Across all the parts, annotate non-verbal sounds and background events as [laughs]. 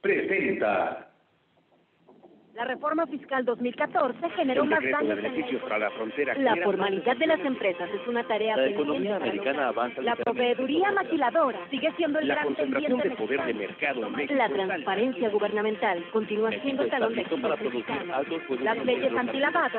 presenta. La reforma fiscal 2014 generó más daños beneficios para la frontera. La formalidad de las empresas es una tarea La economía La proveeduría maquiladora sigue siendo el gran concentración de poder de mercado La transparencia gubernamental continúa siendo talón de para Las leyes antilavado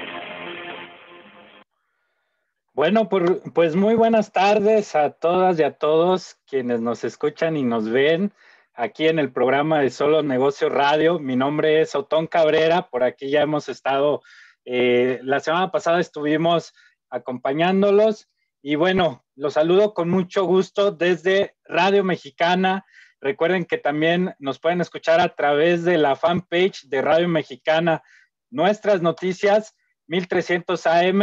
Bueno, pues muy buenas tardes a todas y a todos quienes nos escuchan y nos ven aquí en el programa de Solo Negocio Radio. Mi nombre es Otón Cabrera, por aquí ya hemos estado, eh, la semana pasada estuvimos acompañándolos y bueno, los saludo con mucho gusto desde Radio Mexicana. Recuerden que también nos pueden escuchar a través de la fanpage de Radio Mexicana, nuestras noticias 1300 AM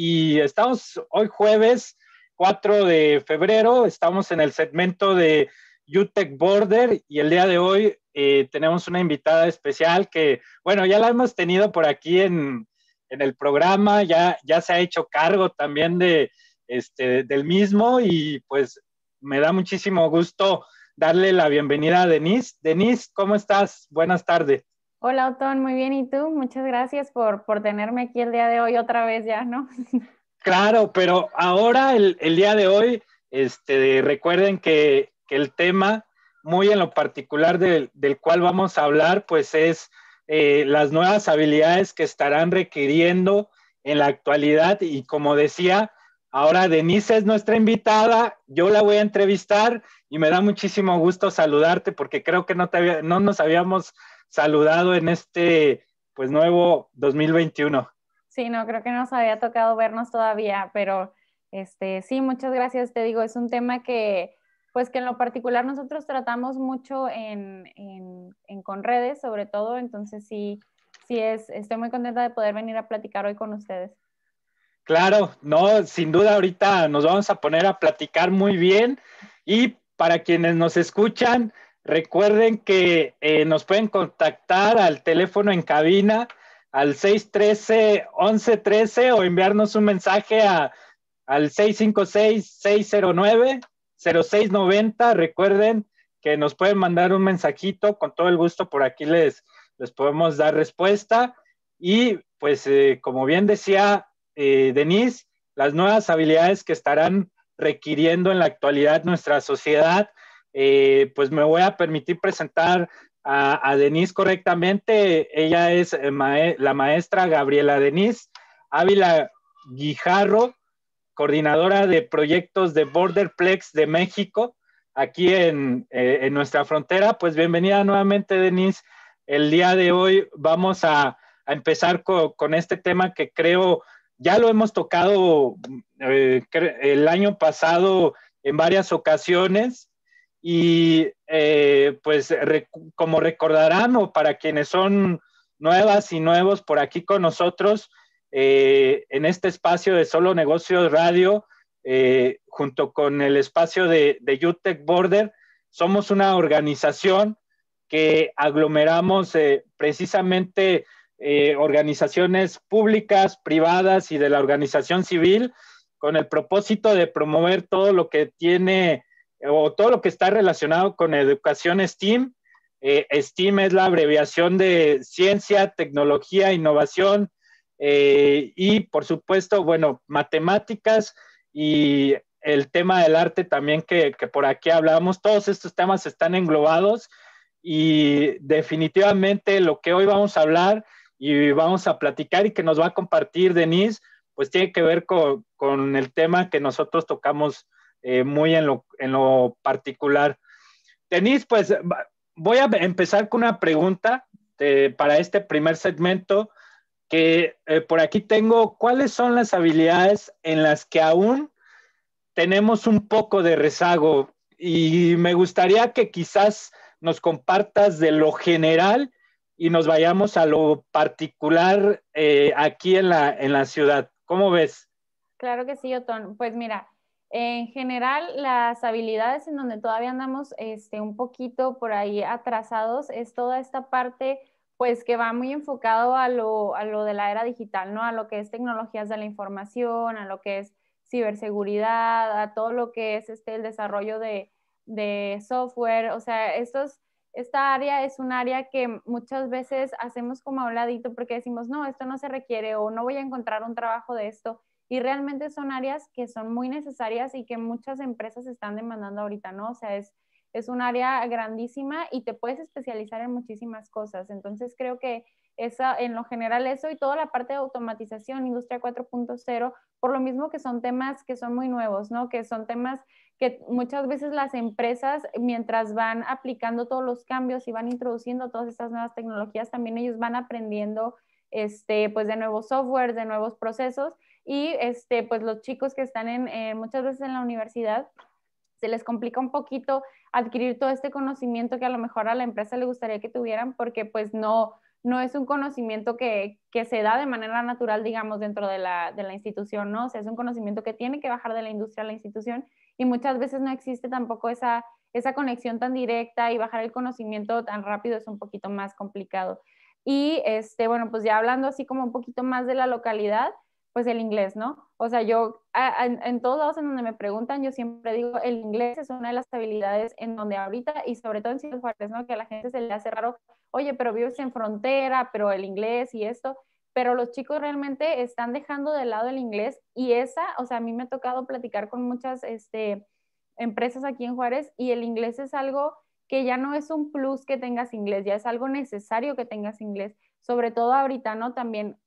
y estamos hoy jueves 4 de febrero, estamos en el segmento de UTEC Border y el día de hoy eh, tenemos una invitada especial que, bueno, ya la hemos tenido por aquí en, el programa, ya, ya se ha hecho cargo también de, este, del mismo y pues me da muchísimo gusto darle la bienvenida a Denise. Denise, ¿cómo estás? Buenas tardes. Hola, Otón, muy bien. ¿Y tú? Muchas gracias por, tenerme aquí el día de hoy otra vez ya, ¿no? [laughs] Claro, pero ahora el, día de hoy, este, recuerden que, el tema muy en lo particular del, cual vamos a hablar, pues es eh, las nuevas habilidades que estarán requiriendo en la actualidad. Y como decía, ahora Denise es nuestra invitada, yo la voy a entrevistar y me da muchísimo gusto saludarte porque creo que no, te no nos habíamos saludado en este pues nuevo 2021. Sí, no, creo que nos había tocado vernos todavía, pero este, sí, muchas gracias, te digo, es un tema que pues que en lo particular nosotros tratamos mucho en, en, en con redes, sobre todo, entonces sí, sí es, estoy muy contenta de poder venir a platicar hoy con ustedes. Claro, no, sin duda ahorita nos vamos a poner a platicar muy bien y para quienes nos escuchan, Recuerden que eh, nos pueden contactar al teléfono en cabina al 613-1113 o enviarnos un mensaje al 656-609-0690. Recuerden que nos pueden mandar un mensajito, con todo el gusto por aquí les, podemos dar respuesta. Y pues eh, como bien decía eh, Denise, las nuevas habilidades que estarán requiriendo en la actualidad nuestra sociedad eh, pues me voy a permitir presentar a, Denise correctamente. Ella es eh, la maestra Gabriela Denise Ávila Guijarro, coordinadora de proyectos de Borderplex de México, aquí en, eh, nuestra frontera. Pues bienvenida nuevamente, Denise. El día de hoy vamos a, empezar con, este tema que creo ya lo hemos tocado el año pasado en varias ocasiones, y eh, pues como recordarán o para quienes son nuevas y nuevos por aquí con nosotros, eh, en este espacio de Solo Negocios Radio, eh, junto con el espacio de, de UTEC Border, somos una organización que aglomeramos precisamente organizaciones públicas, privadas y de la organización civil con el propósito de promover todo lo que tiene o todo lo que está relacionado con educación STEAM. Eh, STEAM es la abreviación de ciencia, tecnología, innovación eh, y, por supuesto, bueno, matemáticas y el tema del arte también que, por aquí hablábamos. Todos estos temas están englobados y definitivamente lo que hoy vamos a hablar y vamos a platicar y que nos va a compartir Denise, pues tiene que ver con, con el tema que nosotros tocamos eh, muy en lo, en lo particular. Denise, pues voy a empezar con una pregunta eh, para este primer segmento que eh, por aquí tengo, ¿cuáles son las habilidades en las que aún tenemos un poco de rezago? Y me gustaría que quizás nos compartas de lo general y nos vayamos a lo particular aquí en la, en la ciudad. ¿Cómo ves? Claro que sí, Otón. Pues mira, en general, las habilidades en donde todavía andamos este, un poquito por ahí atrasados es toda esta parte pues que va muy enfocado a lo, de la era digital, ¿no? A lo que es tecnologías de la información, a lo que es ciberseguridad, a todo lo que es este, el desarrollo de, de software. O sea, estos, esta área es un área que muchas veces hacemos como a un ladito porque decimos, no, esto no se requiere o no voy a encontrar un trabajo de esto. Y realmente son áreas que son muy necesarias y que muchas empresas están demandando ahorita, ¿no? O sea, es, es un área grandísima y te puedes especializar en muchísimas cosas. Entonces creo que esa, en lo general eso y toda la parte de automatización, industria 4.0, por lo mismo que son temas que son muy nuevos, ¿no? Que son temas que muchas veces las empresas, mientras van aplicando todos los cambios y van introduciendo todas estas nuevas tecnologías, también ellos van aprendiendo este, pues de nuevos software, de nuevos procesos y este, pues los chicos que están en, eh, muchas veces en la universidad, se les complica un poquito adquirir todo este conocimiento que a lo mejor a la empresa le gustaría que tuvieran porque pues no, no es un conocimiento que, se da de manera natural, digamos, dentro de la, de la institución, ¿no? O sea, es un conocimiento que tiene que bajar de la industria a la institución y muchas veces no existe tampoco esa, esa conexión tan directa y bajar el conocimiento tan rápido es un poquito más complicado. Y, este, bueno, pues ya hablando así como un poquito más de la localidad, pues el inglés, ¿no? O sea, yo en todos lados en donde me preguntan, yo siempre digo, el inglés es una de las habilidades en donde ahorita, y sobre todo en Ciudad Juárez, ¿no? Que a la gente se le hace raro, oye, pero vives en frontera, pero el inglés y esto, pero los chicos realmente están dejando de lado el inglés y esa, o sea, a mí me ha tocado platicar con muchas este, empresas aquí en Juárez y el inglés es algo que ya no es un plus que tengas inglés, ya es algo necesario que tengas inglés, sobre todo ahorita, ¿no? También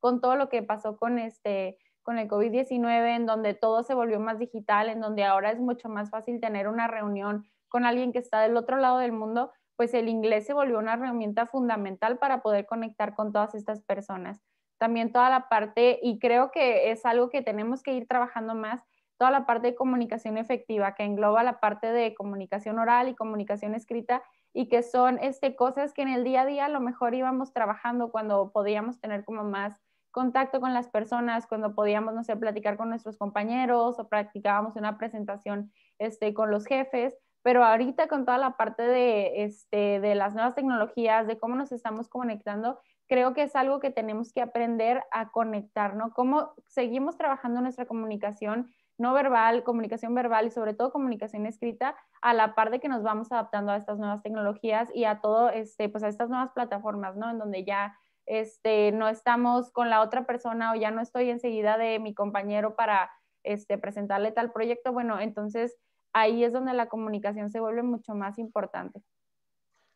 con todo lo que pasó con este con el COVID-19, en donde todo se volvió más digital, en donde ahora es mucho más fácil tener una reunión con alguien que está del otro lado del mundo, pues el inglés se volvió una herramienta fundamental para poder conectar con todas estas personas. También toda la parte, y creo que es algo que tenemos que ir trabajando más, toda la parte de comunicación efectiva, que engloba la parte de comunicación oral y comunicación escrita, y que son este, cosas que en el día a día a lo mejor íbamos trabajando cuando podíamos tener como más contacto con las personas, cuando podíamos, no sé, platicar con nuestros compañeros o practicábamos una presentación este, con los jefes, pero ahorita con toda la parte de, este, de las nuevas tecnologías, de cómo nos estamos conectando, creo que es algo que tenemos que aprender a conectar, ¿no? Cómo seguimos trabajando nuestra comunicación no verbal, comunicación verbal y sobre todo comunicación escrita, a la par de que nos vamos adaptando a estas nuevas tecnologías y a todo, este, pues a estas nuevas plataformas, ¿no? En donde ya este, no estamos con la otra persona o ya no estoy enseguida de mi compañero para este, presentarle tal proyecto, bueno, entonces ahí es donde la comunicación se vuelve mucho más importante.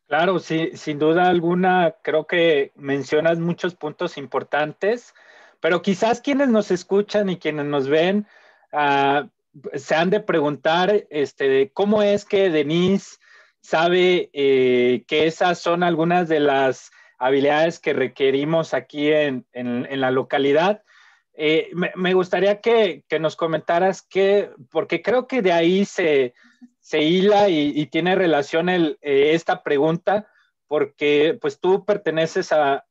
Claro, sí, sin duda alguna, creo que mencionas muchos puntos importantes, pero quizás quienes nos escuchan y quienes nos ven ah, se han de preguntar este, cómo es que Denise sabe eh, que esas son algunas de las habilidades que requerimos aquí en, la localidad. Eh, me, gustaría que, nos comentaras qué, porque creo que de ahí se, se hila y, tiene relación eh, esta pregunta, porque pues tú perteneces a,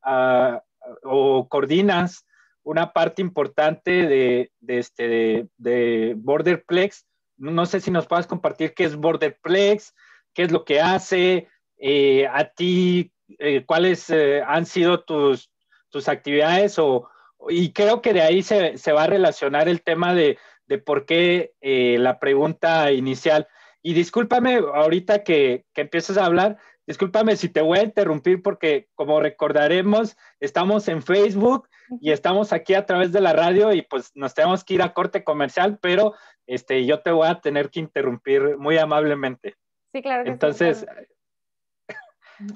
o coordinas una parte importante de, este, de, Borderplex. No sé si nos puedas compartir qué es Borderplex, qué es lo que hace, eh, a ti eh, cuáles eh, han sido tus, tus actividades o, y creo que de ahí se, se va a relacionar el tema de, de por qué eh, la pregunta inicial. Y discúlpame ahorita que, que empiezas a hablar, discúlpame si te voy a interrumpir porque como recordaremos, estamos en Facebook y estamos aquí a través de la radio y pues nos tenemos que ir a corte comercial, pero este, yo te voy a tener que interrumpir muy amablemente. Sí, claro. Que Entonces, sí,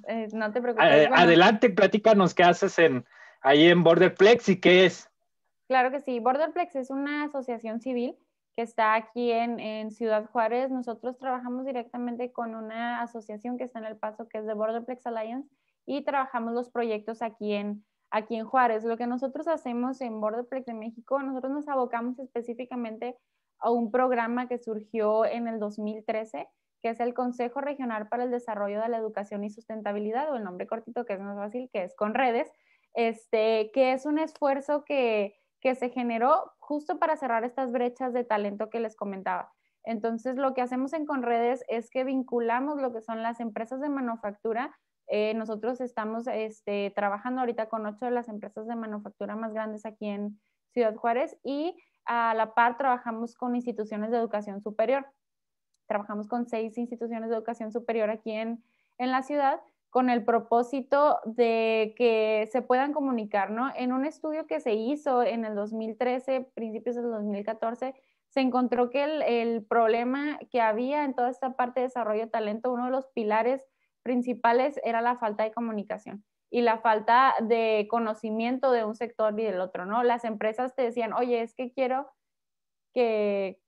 eh, no te preocupes. Eh, adelante, platícanos qué haces en, ahí en Borderplex y qué es. Claro que sí, Borderplex es una asociación civil que está aquí en, Ciudad Juárez. Nosotros trabajamos directamente con una asociación que está en El Paso, que es de Borderplex Alliance, y trabajamos los proyectos aquí en, aquí en Juárez. Lo que nosotros hacemos en Borderplex de México, nosotros nos abocamos específicamente a un programa que surgió en el 2013 que es el Consejo Regional para el Desarrollo de la Educación y Sustentabilidad, o el nombre cortito que es más fácil, que es CONREDES, este, que es un esfuerzo que, se generó justo para cerrar estas brechas de talento que les comentaba. Entonces, lo que hacemos en Conredes es que vinculamos lo que son las empresas de manufactura. Eh, nosotros estamos este, trabajando ahorita con ocho de las empresas de manufactura más grandes aquí en Ciudad Juárez y a la par trabajamos con instituciones de educación superior trabajamos con seis instituciones de educación superior aquí en, en la ciudad con el propósito de que se puedan comunicar, ¿no? En un estudio que se hizo en el 2013, principios del 2014, se encontró que el, el problema que había en toda esta parte de desarrollo de talento, uno de los pilares principales era la falta de comunicación y la falta de conocimiento de un sector y del otro, ¿no? Las empresas te decían, oye, es que quiero que,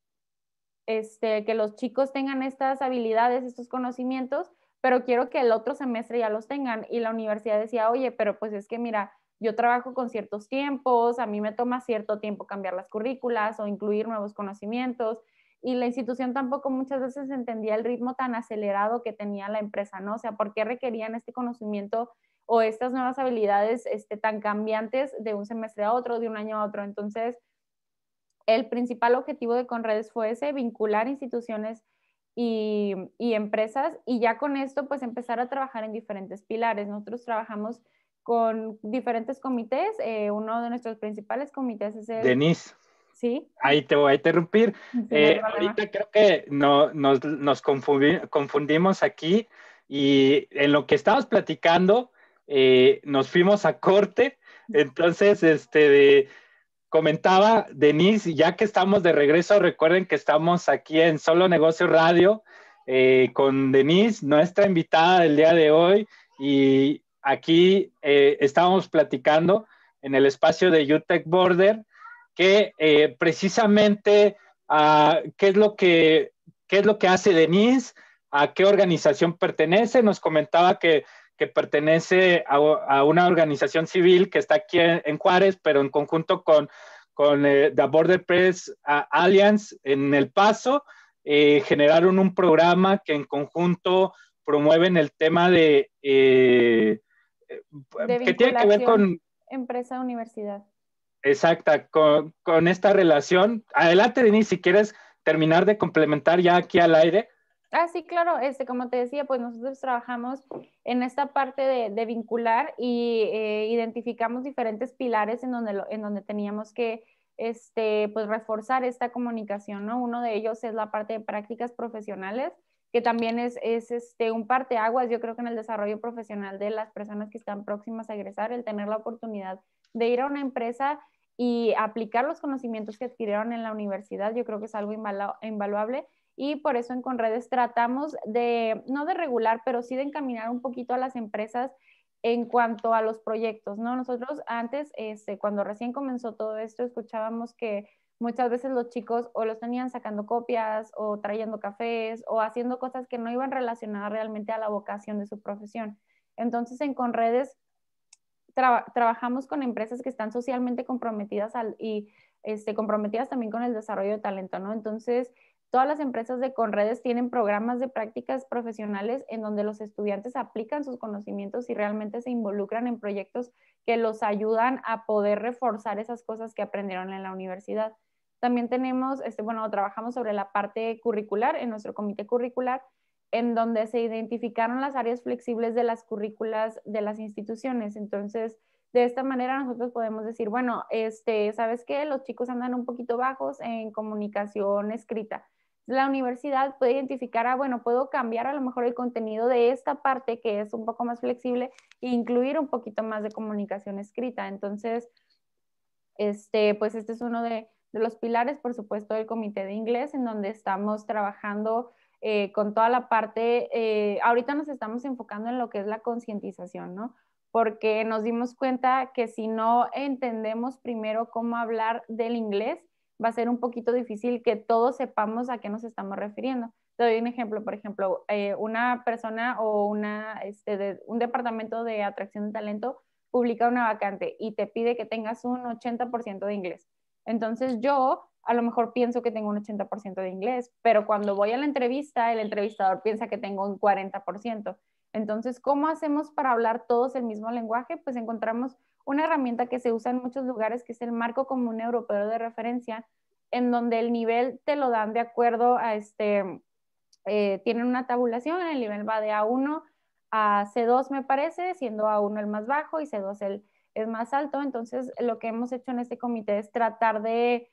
este, que los chicos tengan estas habilidades, estos conocimientos, pero quiero que el otro semestre ya los tengan. Y la universidad decía, oye, pero pues es que mira, yo trabajo con ciertos tiempos, a mí me toma cierto tiempo cambiar las currículas o incluir nuevos conocimientos. Y la institución tampoco muchas veces entendía el ritmo tan acelerado que tenía la empresa, ¿no? O sea, ¿por qué requerían este conocimiento o estas nuevas habilidades este, tan cambiantes de un semestre a otro, de un año a otro? Entonces, el principal objetivo de Conredes fue ese, vincular instituciones y, empresas y ya con esto pues empezar a trabajar en diferentes pilares. Nosotros trabajamos con diferentes comités, eh, uno de nuestros principales comités es el... Denise. Sí. Ahí te voy a interrumpir. Eh, ahorita creo que no, nos, nos confundimos aquí y en lo que estamos platicando eh, nos fuimos a corte, entonces este... De, comentaba Denise, ya que estamos de regreso, recuerden que estamos aquí en Solo Negocio Radio eh, con Denise, nuestra invitada del día de hoy, y aquí eh, estábamos platicando en el espacio de UTEC Border que eh, precisamente ah, qué es lo que qué es lo que hace Denise, a qué organización pertenece, nos comentaba que que pertenece a, una organización civil que está aquí en, Juárez, pero en conjunto con, con eh, The Border Press Alliance en El Paso, eh, generaron un programa que en conjunto promueven el tema de... Eh, que tiene que ver con... Empresa-universidad. Exacta, con, con, esta relación. Adelante, Denise, si quieres terminar de complementar ya aquí al aire Ah, sí, claro, este, como te decía, pues nosotros trabajamos en esta parte de, de vincular y eh, identificamos diferentes pilares en donde, en donde teníamos que este, pues, reforzar esta comunicación, ¿no? Uno de ellos es la parte de prácticas profesionales, que también es, es este, un parteaguas, yo creo que en el desarrollo profesional de las personas que están próximas a egresar, el tener la oportunidad de ir a una empresa y aplicar los conocimientos que adquirieron en la universidad, yo creo que es algo invaluable y por eso en Conredes tratamos de, no de regular, pero sí de encaminar un poquito a las empresas en cuanto a los proyectos, ¿no? Nosotros antes, este, cuando recién comenzó todo esto, escuchábamos que muchas veces los chicos o los tenían sacando copias o trayendo cafés o haciendo cosas que no iban relacionadas realmente a la vocación de su profesión. Entonces, en Conredes trabajamos con empresas que están socialmente comprometidas y este, comprometidas también con el desarrollo de talento, ¿no? Entonces, Todas las empresas de Conredes tienen programas de prácticas profesionales en donde los estudiantes aplican sus conocimientos y realmente se involucran en proyectos que los ayudan a poder reforzar esas cosas que aprendieron en la universidad. También tenemos, este, bueno, trabajamos sobre la parte curricular en nuestro comité curricular, en donde se identificaron las áreas flexibles de las currículas de las instituciones. Entonces, de esta manera nosotros podemos decir, bueno, este, ¿sabes qué? Los chicos andan un poquito bajos en comunicación escrita la universidad puede identificar, a, ah, bueno, puedo cambiar a lo mejor el contenido de esta parte que es un poco más flexible e incluir un poquito más de comunicación escrita. Entonces, este, pues este es uno de, los pilares, por supuesto, del comité de inglés, en donde estamos trabajando eh, con toda la parte, eh, ahorita nos estamos enfocando en lo que es la concientización, ¿no? Porque nos dimos cuenta que si no entendemos primero cómo hablar del inglés, va a ser un poquito difícil que todos sepamos a qué nos estamos refiriendo. Te doy un ejemplo, por ejemplo, eh, una persona o una, este, un departamento de atracción de talento publica una vacante y te pide que tengas un 80% de inglés. Entonces yo a lo mejor pienso que tengo un 80% de inglés, pero cuando voy a la entrevista, el entrevistador piensa que tengo un 40%. Entonces, ¿cómo hacemos para hablar todos el mismo lenguaje? Pues encontramos una herramienta que se usa en muchos lugares, que es el marco común europeo de referencia, en donde el nivel te lo dan de acuerdo a este, eh, tienen una tabulación, el nivel va de A1 a C2 me parece, siendo A1 el más bajo y C2 el, más alto. Entonces, lo que hemos hecho en este comité es tratar de,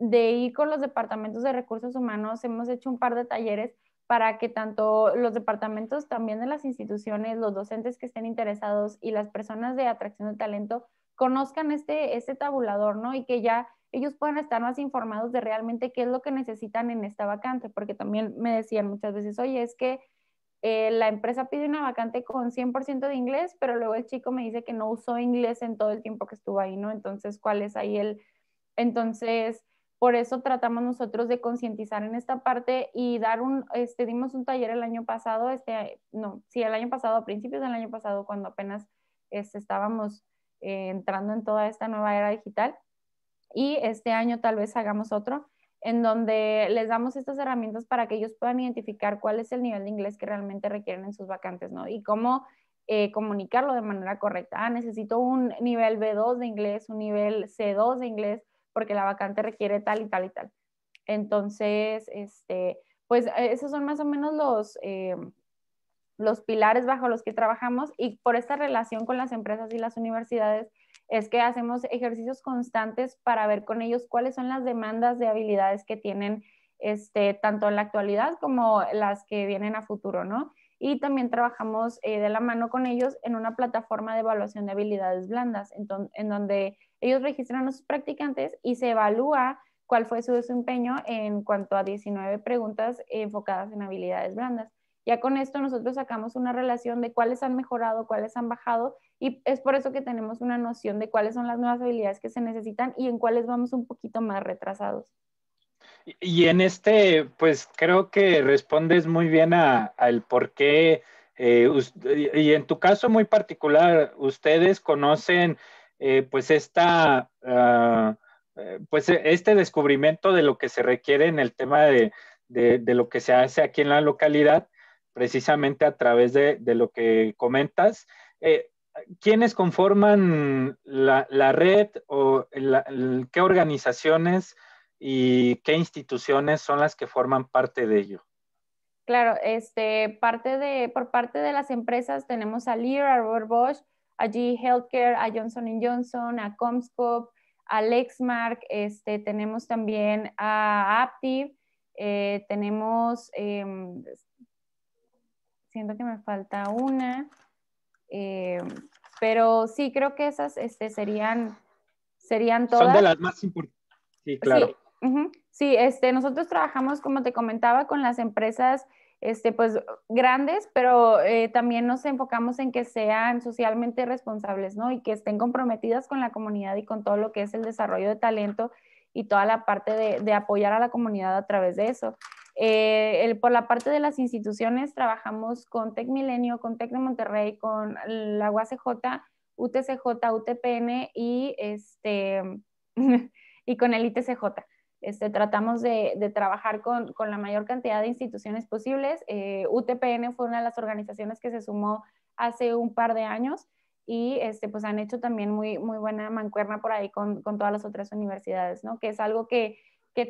de ir con los departamentos de recursos humanos, hemos hecho un par de talleres para que tanto los departamentos también de las instituciones, los docentes que estén interesados y las personas de atracción de talento conozcan este, este tabulador, ¿no? Y que ya ellos puedan estar más informados de realmente qué es lo que necesitan en esta vacante, porque también me decían muchas veces, oye, es que eh, la empresa pide una vacante con 100% de inglés, pero luego el chico me dice que no usó inglés en todo el tiempo que estuvo ahí, ¿no? Entonces, ¿cuál es ahí el... Entonces, por eso tratamos nosotros de concientizar en esta parte y dar un, este, dimos un taller el año pasado, este, no, sí, el año pasado, a principios del año pasado, cuando apenas este, estábamos eh, entrando en toda esta nueva era digital. Y este año tal vez hagamos otro en donde les damos estas herramientas para que ellos puedan identificar cuál es el nivel de inglés que realmente requieren en sus vacantes, ¿no? Y cómo eh, comunicarlo de manera correcta. Ah, necesito un nivel B2 de inglés, un nivel C2 de inglés, porque la vacante requiere tal y tal y tal. Entonces, este, pues eh, esos son más o menos eh, los, pilares bajo los que trabajamos y por esta relación con las empresas y las universidades es que hacemos ejercicios constantes para ver con ellos cuáles son las demandas de habilidades que tienen este, tanto en la actualidad como las que vienen a futuro, ¿no? y también trabajamos eh, de la mano con ellos en una plataforma de evaluación de habilidades blandas, en, en donde ellos registran a sus practicantes y se evalúa cuál fue su desempeño en cuanto a 19 preguntas enfocadas en habilidades blandas. Ya con esto nosotros sacamos una relación de cuáles han mejorado, cuáles han bajado y es por eso que tenemos una noción de cuáles son las nuevas habilidades que se necesitan y en cuáles vamos un poquito más retrasados. Y en este, pues creo que respondes muy bien al a por qué, eh, y en tu caso muy particular, ustedes conocen eh, pues esta, ah, eh, pues este descubrimiento de lo que se requiere en el tema de, de, lo que se hace aquí en la localidad, precisamente a través de, lo que comentas. ¿Quiénes conforman la, red o qué organizaciones? y qué instituciones son las que forman parte de ello. Claro, este, parte de, por parte de las empresas tenemos a Lear, a Robert Bosch, a G e Healthcare, a Johnson Johnson, a Comscope, a Lexmark, este, tenemos también a Aptiv, eh, tenemos, em, siento que me falta una, em, pero sí, creo que esas este, serían, serían todas. Son de las más importantes. Sí, claro. Sí, este, nosotros trabajamos, como te comentaba, con las empresas este, pues, grandes, pero eh, también nos enfocamos en que sean socialmente responsables, ¿no? Y que estén comprometidas con la comunidad y con todo lo que es el desarrollo de talento y toda la parte de, apoyar a la comunidad a través de eso. Eh, por la parte de las instituciones, trabajamos con Tec Milenio, con Tec de Monterrey, con la UACJ, UTCJ, UTPN y, este, [laughs] y con el ITCJ. Este, tratamos de, trabajar con, la mayor cantidad de instituciones posibles. Eh, UTPN fue una de las organizaciones que se sumó hace un par de años y este, pues, han hecho también muy, buena mancuerna por ahí con, todas las otras universidades, que es algo que,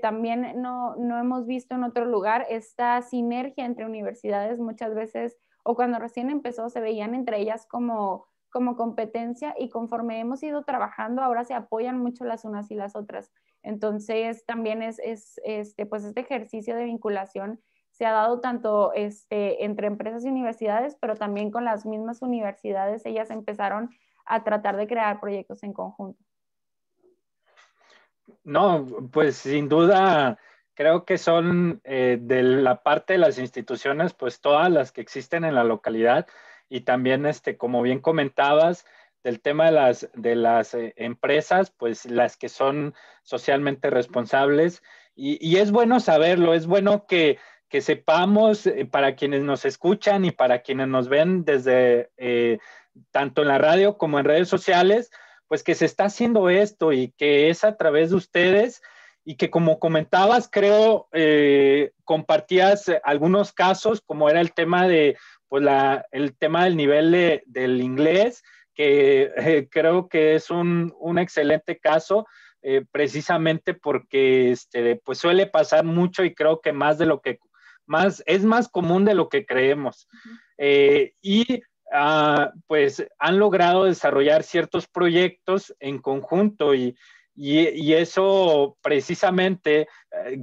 también no, hemos visto en otro lugar, esta sinergia entre universidades muchas veces, o cuando recién empezó, se veían entre ellas como competencia y conforme hemos ido trabajando, ahora se apoyan mucho las unas y las otras. Entonces, también es, este, pues este ejercicio de vinculación se ha dado tanto este, entre empresas y universidades, pero también con las mismas universidades, ellas empezaron a tratar de crear proyectos en conjunto. No, pues sin duda, creo que son eh, de la parte de las instituciones, pues todas las que existen en la localidad y también, este, como bien comentabas, del tema de las, eh, empresas, pues las que son socialmente responsables. Y, es bueno saberlo, es bueno que, que sepamos eh, para quienes nos escuchan y para quienes nos ven desde eh, tanto en la radio como en redes sociales, pues que se está haciendo esto y que es a través de ustedes y que como comentabas, creo, compartías algunos casos como era el tema de, pues, el tema del nivel del inglés que eh, creo que es un, un excelente caso. Eh, precisamente porque este, pues suele pasar mucho y creo que más de lo que más es más común de lo que creemos. Eh, y ah, pues han logrado desarrollar ciertos proyectos en conjunto y, y, eso precisamente,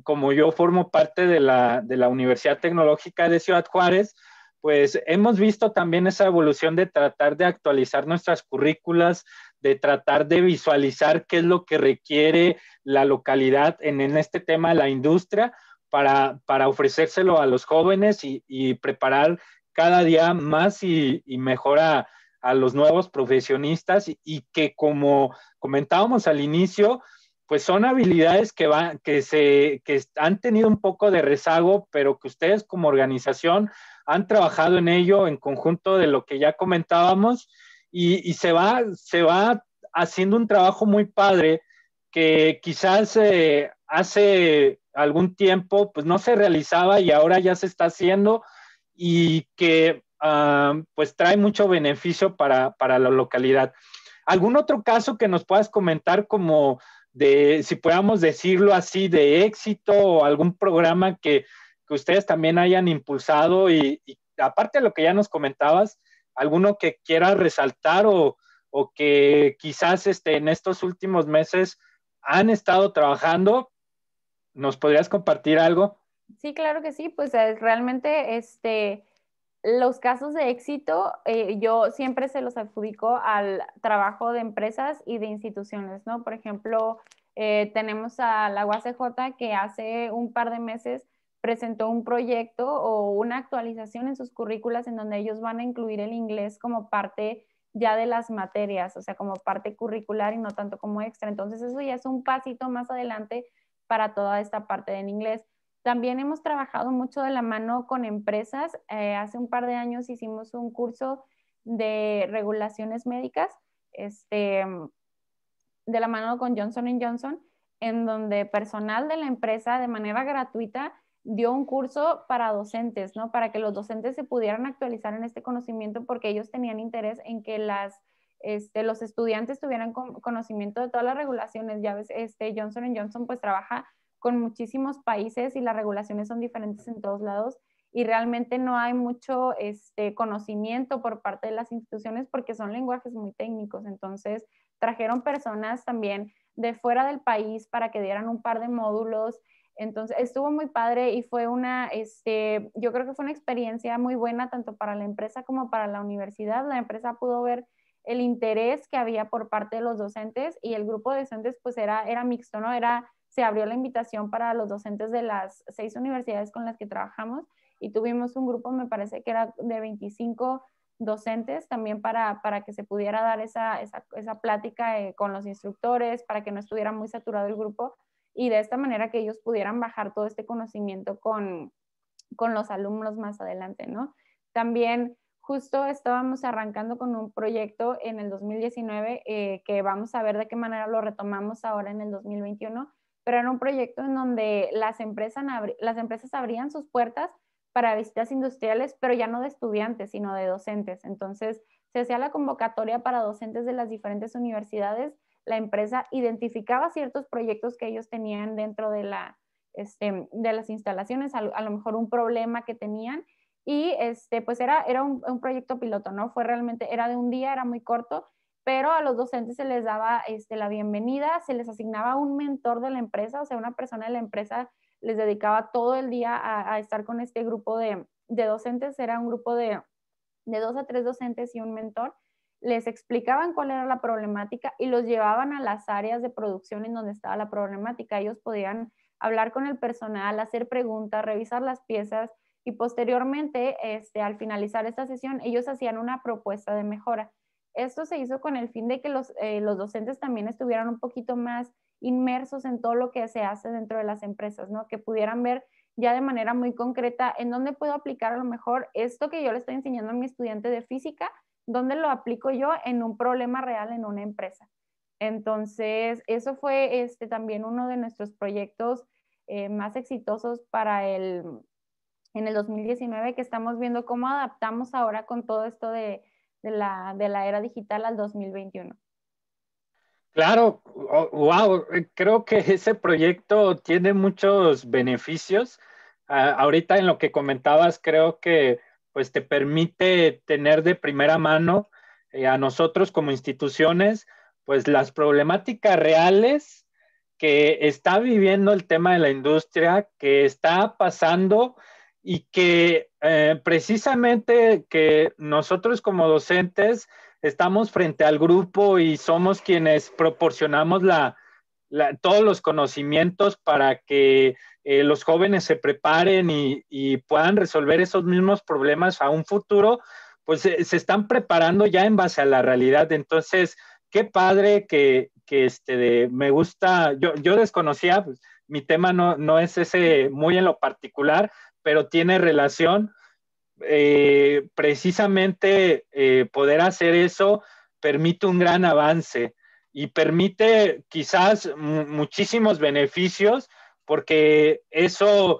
como yo formo parte de la, de la Universidad Tecnológica de Ciudad Juárez, pues hemos visto también esa evolución de tratar de actualizar nuestras currículas, de tratar de visualizar qué es lo que requiere la localidad en, este tema de la industria para, ofrecérselo a los jóvenes y, preparar cada día más y, y mejor a, los nuevos profesionistas y, que como comentábamos al inicio, pues son habilidades que, van, que, se, que han tenido un poco de rezago, pero que ustedes como organización han trabajado en ello en conjunto de lo que ya comentábamos y, se, va, se va haciendo un trabajo muy padre que quizás eh, hace algún tiempo pues no se realizaba y ahora ya se está haciendo y que ah, pues trae mucho beneficio para, para la localidad. ¿Algún otro caso que nos puedas comentar como de, si podamos decirlo así, de éxito o algún programa que que ustedes también hayan impulsado y, aparte de lo que ya nos comentabas, alguno que quiera resaltar o, que quizás este, en estos últimos meses han estado trabajando. ¿Nos podrías compartir algo? Sí, claro que sí, pues eh, realmente este, los casos de éxito eh, yo siempre se los adjudico al trabajo de empresas y de instituciones, ¿no? Por ejemplo, eh, tenemos a la UACJ que hace un par de meses presentó un proyecto o una actualización en sus currículas en donde ellos van a incluir el inglés como parte ya de las materias, o sea, como parte curricular y no tanto como extra. Entonces, eso ya es un pasito más adelante para toda esta parte del inglés. También hemos trabajado mucho de la mano con empresas. Eh, hace un par de años hicimos un curso de regulaciones médicas, este, de la mano con Johnson Johnson, en donde personal de la empresa de manera gratuita dio un curso para docentes, ¿no? Para que los docentes se pudieran actualizar en este conocimiento porque ellos tenían interés en que este, los estudiantes tuvieran conocimiento de todas las regulaciones. Ya ves, este, Johnson Johnson pues trabaja con muchísimos países y las regulaciones son diferentes en todos lados y realmente no hay mucho este, conocimiento por parte de las instituciones porque son lenguajes muy técnicos. Entonces, trajeron personas también de fuera del país para que dieran un par de módulos entonces, estuvo muy padre y fue una, este, yo creo que fue una experiencia muy buena tanto para la empresa como para la universidad. La empresa pudo ver el interés que había por parte de los docentes y el grupo de docentes pues era, era mixto, ¿no? Era, se abrió la invitación para los docentes de las seis universidades con las que trabajamos y tuvimos un grupo, me parece que era de 25 docentes también para, para que se pudiera dar esa, esa, plática eh, con los instructores, para que no estuviera muy saturado el grupo y de esta manera que ellos pudieran bajar todo este conocimiento con, los alumnos más adelante, ¿no? También justo estábamos arrancando con un proyecto en el 2019 eh, que vamos a ver de qué manera lo retomamos ahora en el 2021, pero era un proyecto en donde las empresas, las empresas abrían sus puertas para visitas industriales, pero ya no de estudiantes, sino de docentes. Entonces, se hacía la convocatoria para docentes de las diferentes universidades la empresa identificaba ciertos proyectos que ellos tenían dentro de, este, de las instalaciones, a, lo mejor un problema que tenían. Y este, pues era, era un, proyecto piloto, ¿no? Fue realmente, era de un día, era muy corto, pero a los docentes se les daba este, la bienvenida, se les asignaba un mentor de la empresa, o sea, una persona de la empresa les dedicaba todo el día a, estar con este grupo de, docentes, era un grupo de dos a tres docentes y un mentor les explicaban cuál era la problemática y los llevaban a las áreas de producción en donde estaba la problemática. Ellos podían hablar con el personal, hacer preguntas, revisar las piezas y posteriormente, este, al finalizar esta sesión, ellos hacían una propuesta de mejora. Esto se hizo con el fin de que los, eh, docentes también estuvieran un poquito más inmersos en todo lo que se hace dentro de las empresas, ¿no? Que pudieran ver ya de manera muy concreta en dónde puedo aplicar a lo mejor esto que yo le estoy enseñando a mi estudiante de física, ¿Dónde lo aplico yo? En un problema real en una empresa. Entonces, eso fue este, también uno de nuestros proyectos eh, más exitosos para el, en el 2019, que estamos viendo cómo adaptamos ahora con todo esto de, la, era digital al 2021. Claro, wow, creo que ese proyecto tiene muchos beneficios. Ah, ahorita en lo que comentabas, creo que pues te permite tener de primera mano eh, a nosotros como instituciones, pues las problemáticas reales que está viviendo el tema de la industria, que está pasando y que eh, precisamente que nosotros como docentes estamos frente al grupo y somos quienes proporcionamos la, todos los conocimientos para que eh, los jóvenes se preparen y, puedan resolver esos mismos problemas a un futuro, pues eh, se, están preparando ya en base a la realidad. Entonces, qué padre que, este, me gusta, yo, desconocía, pues, mi tema no, es ese muy en lo particular, pero tiene relación. Eh, precisamente poder hacer eso permite un gran avance y permite quizás muchísimos beneficios porque eso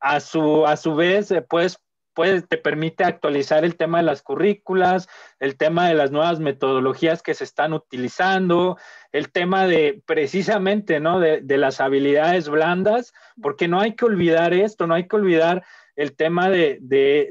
a su, a su vez eh, pues, pues, te permite actualizar el tema de las currículas, el tema de las nuevas metodologías que se están utilizando, el tema de precisamente ¿no? de, las habilidades blandas, porque no hay que olvidar esto, no hay que olvidar el tema de,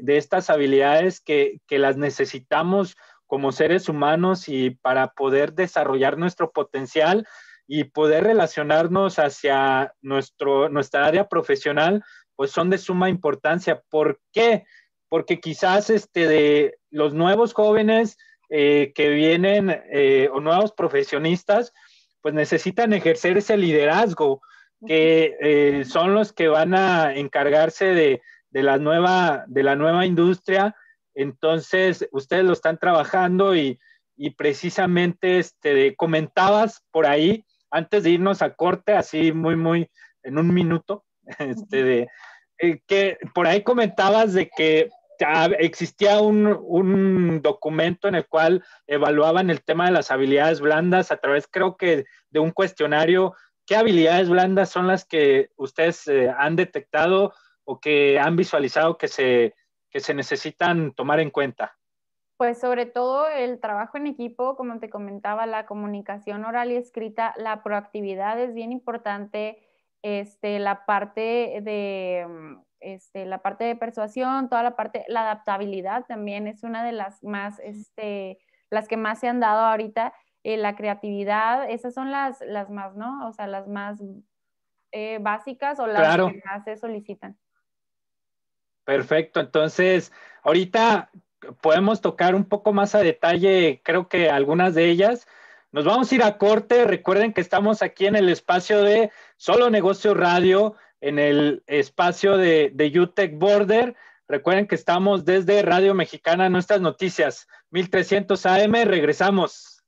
estas habilidades que, que las necesitamos como seres humanos y para poder desarrollar nuestro potencial y poder relacionarnos hacia nuestro, nuestra área profesional, pues son de suma importancia. ¿Por qué? Porque quizás este de los nuevos jóvenes eh, que vienen eh, o nuevos profesionistas, pues necesitan ejercer ese liderazgo, que eh, son los que van a encargarse de, de, la nueva, de la nueva industria entonces, ustedes lo están trabajando y, precisamente este, comentabas por ahí, antes de irnos a corte, así muy, muy, en un minuto, [laughs] este, de, eh, que por ahí comentabas de que existía un, documento en el cual evaluaban el tema de las habilidades blandas a través, creo que, de un cuestionario. ¿Qué habilidades blandas son las que ustedes eh, han detectado o que han visualizado que se, se necesitan tomar en cuenta? Pues sobre todo el trabajo en equipo, como te comentaba, la comunicación oral y escrita, la proactividad es bien importante, este, la parte de mm, este, la parte de persuasión, toda la parte, la adaptabilidad también es una de las más, este, las que más se han dado ahorita, eh, la creatividad, esas son las, las más, ¿no? O sea, las más eh, básicas o las que más se solicitan. Perfecto, entonces ahorita podemos tocar un poco más a detalle, creo que algunas de ellas. Nos vamos a ir a corte, recuerden que estamos aquí en el espacio de Solo Negocio Radio, en el espacio de, UTEC Border. Recuerden que estamos desde Radio Mexicana, nuestras noticias, 1300 AM, regresamos.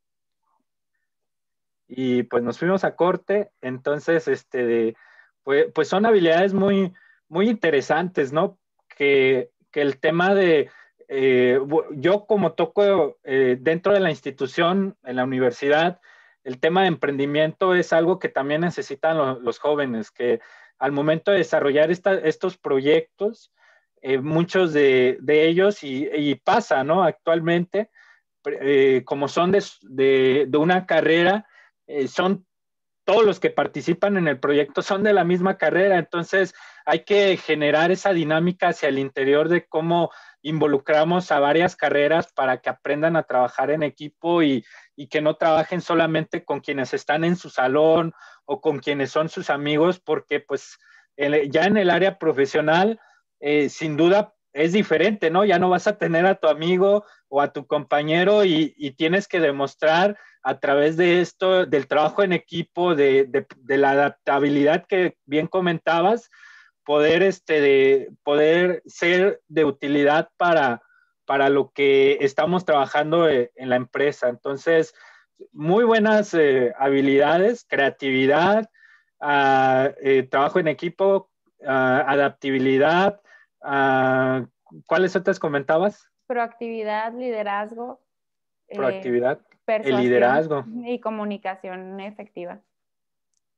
Y pues nos fuimos a corte, entonces, este, pues, pues, son habilidades muy, muy interesantes, ¿no? que, el tema de, eh, yo como toco eh, dentro de la institución, en la universidad, el tema de emprendimiento es algo que también necesitan los jóvenes, que al momento de desarrollar estos proyectos, eh, muchos de, ellos, y, pasa, ¿no? Actualmente, como son de, de, de una carrera, son todos los que participan en el proyecto son de la misma carrera, entonces hay que generar esa dinámica hacia el interior de cómo involucramos a varias carreras para que aprendan a trabajar en equipo y, que no trabajen solamente con quienes están en su salón o con quienes son sus amigos, porque pues ya en el área profesional, eh, sin duda, es diferente, ¿no? Ya no vas a tener a tu amigo o a tu compañero y, tienes que demostrar a través de esto, del trabajo en equipo, de, la adaptabilidad que bien comentabas, poder, este, de, poder ser de utilidad para, para lo que estamos trabajando eh, en la empresa. Entonces, muy buenas eh, habilidades, creatividad, ah, eh, trabajo en equipo, ah, adaptabilidad, Ah, ¿Cuáles otras comentabas? Proactividad, liderazgo. Eh, Proactividad. el liderazgo. Y comunicación efectiva.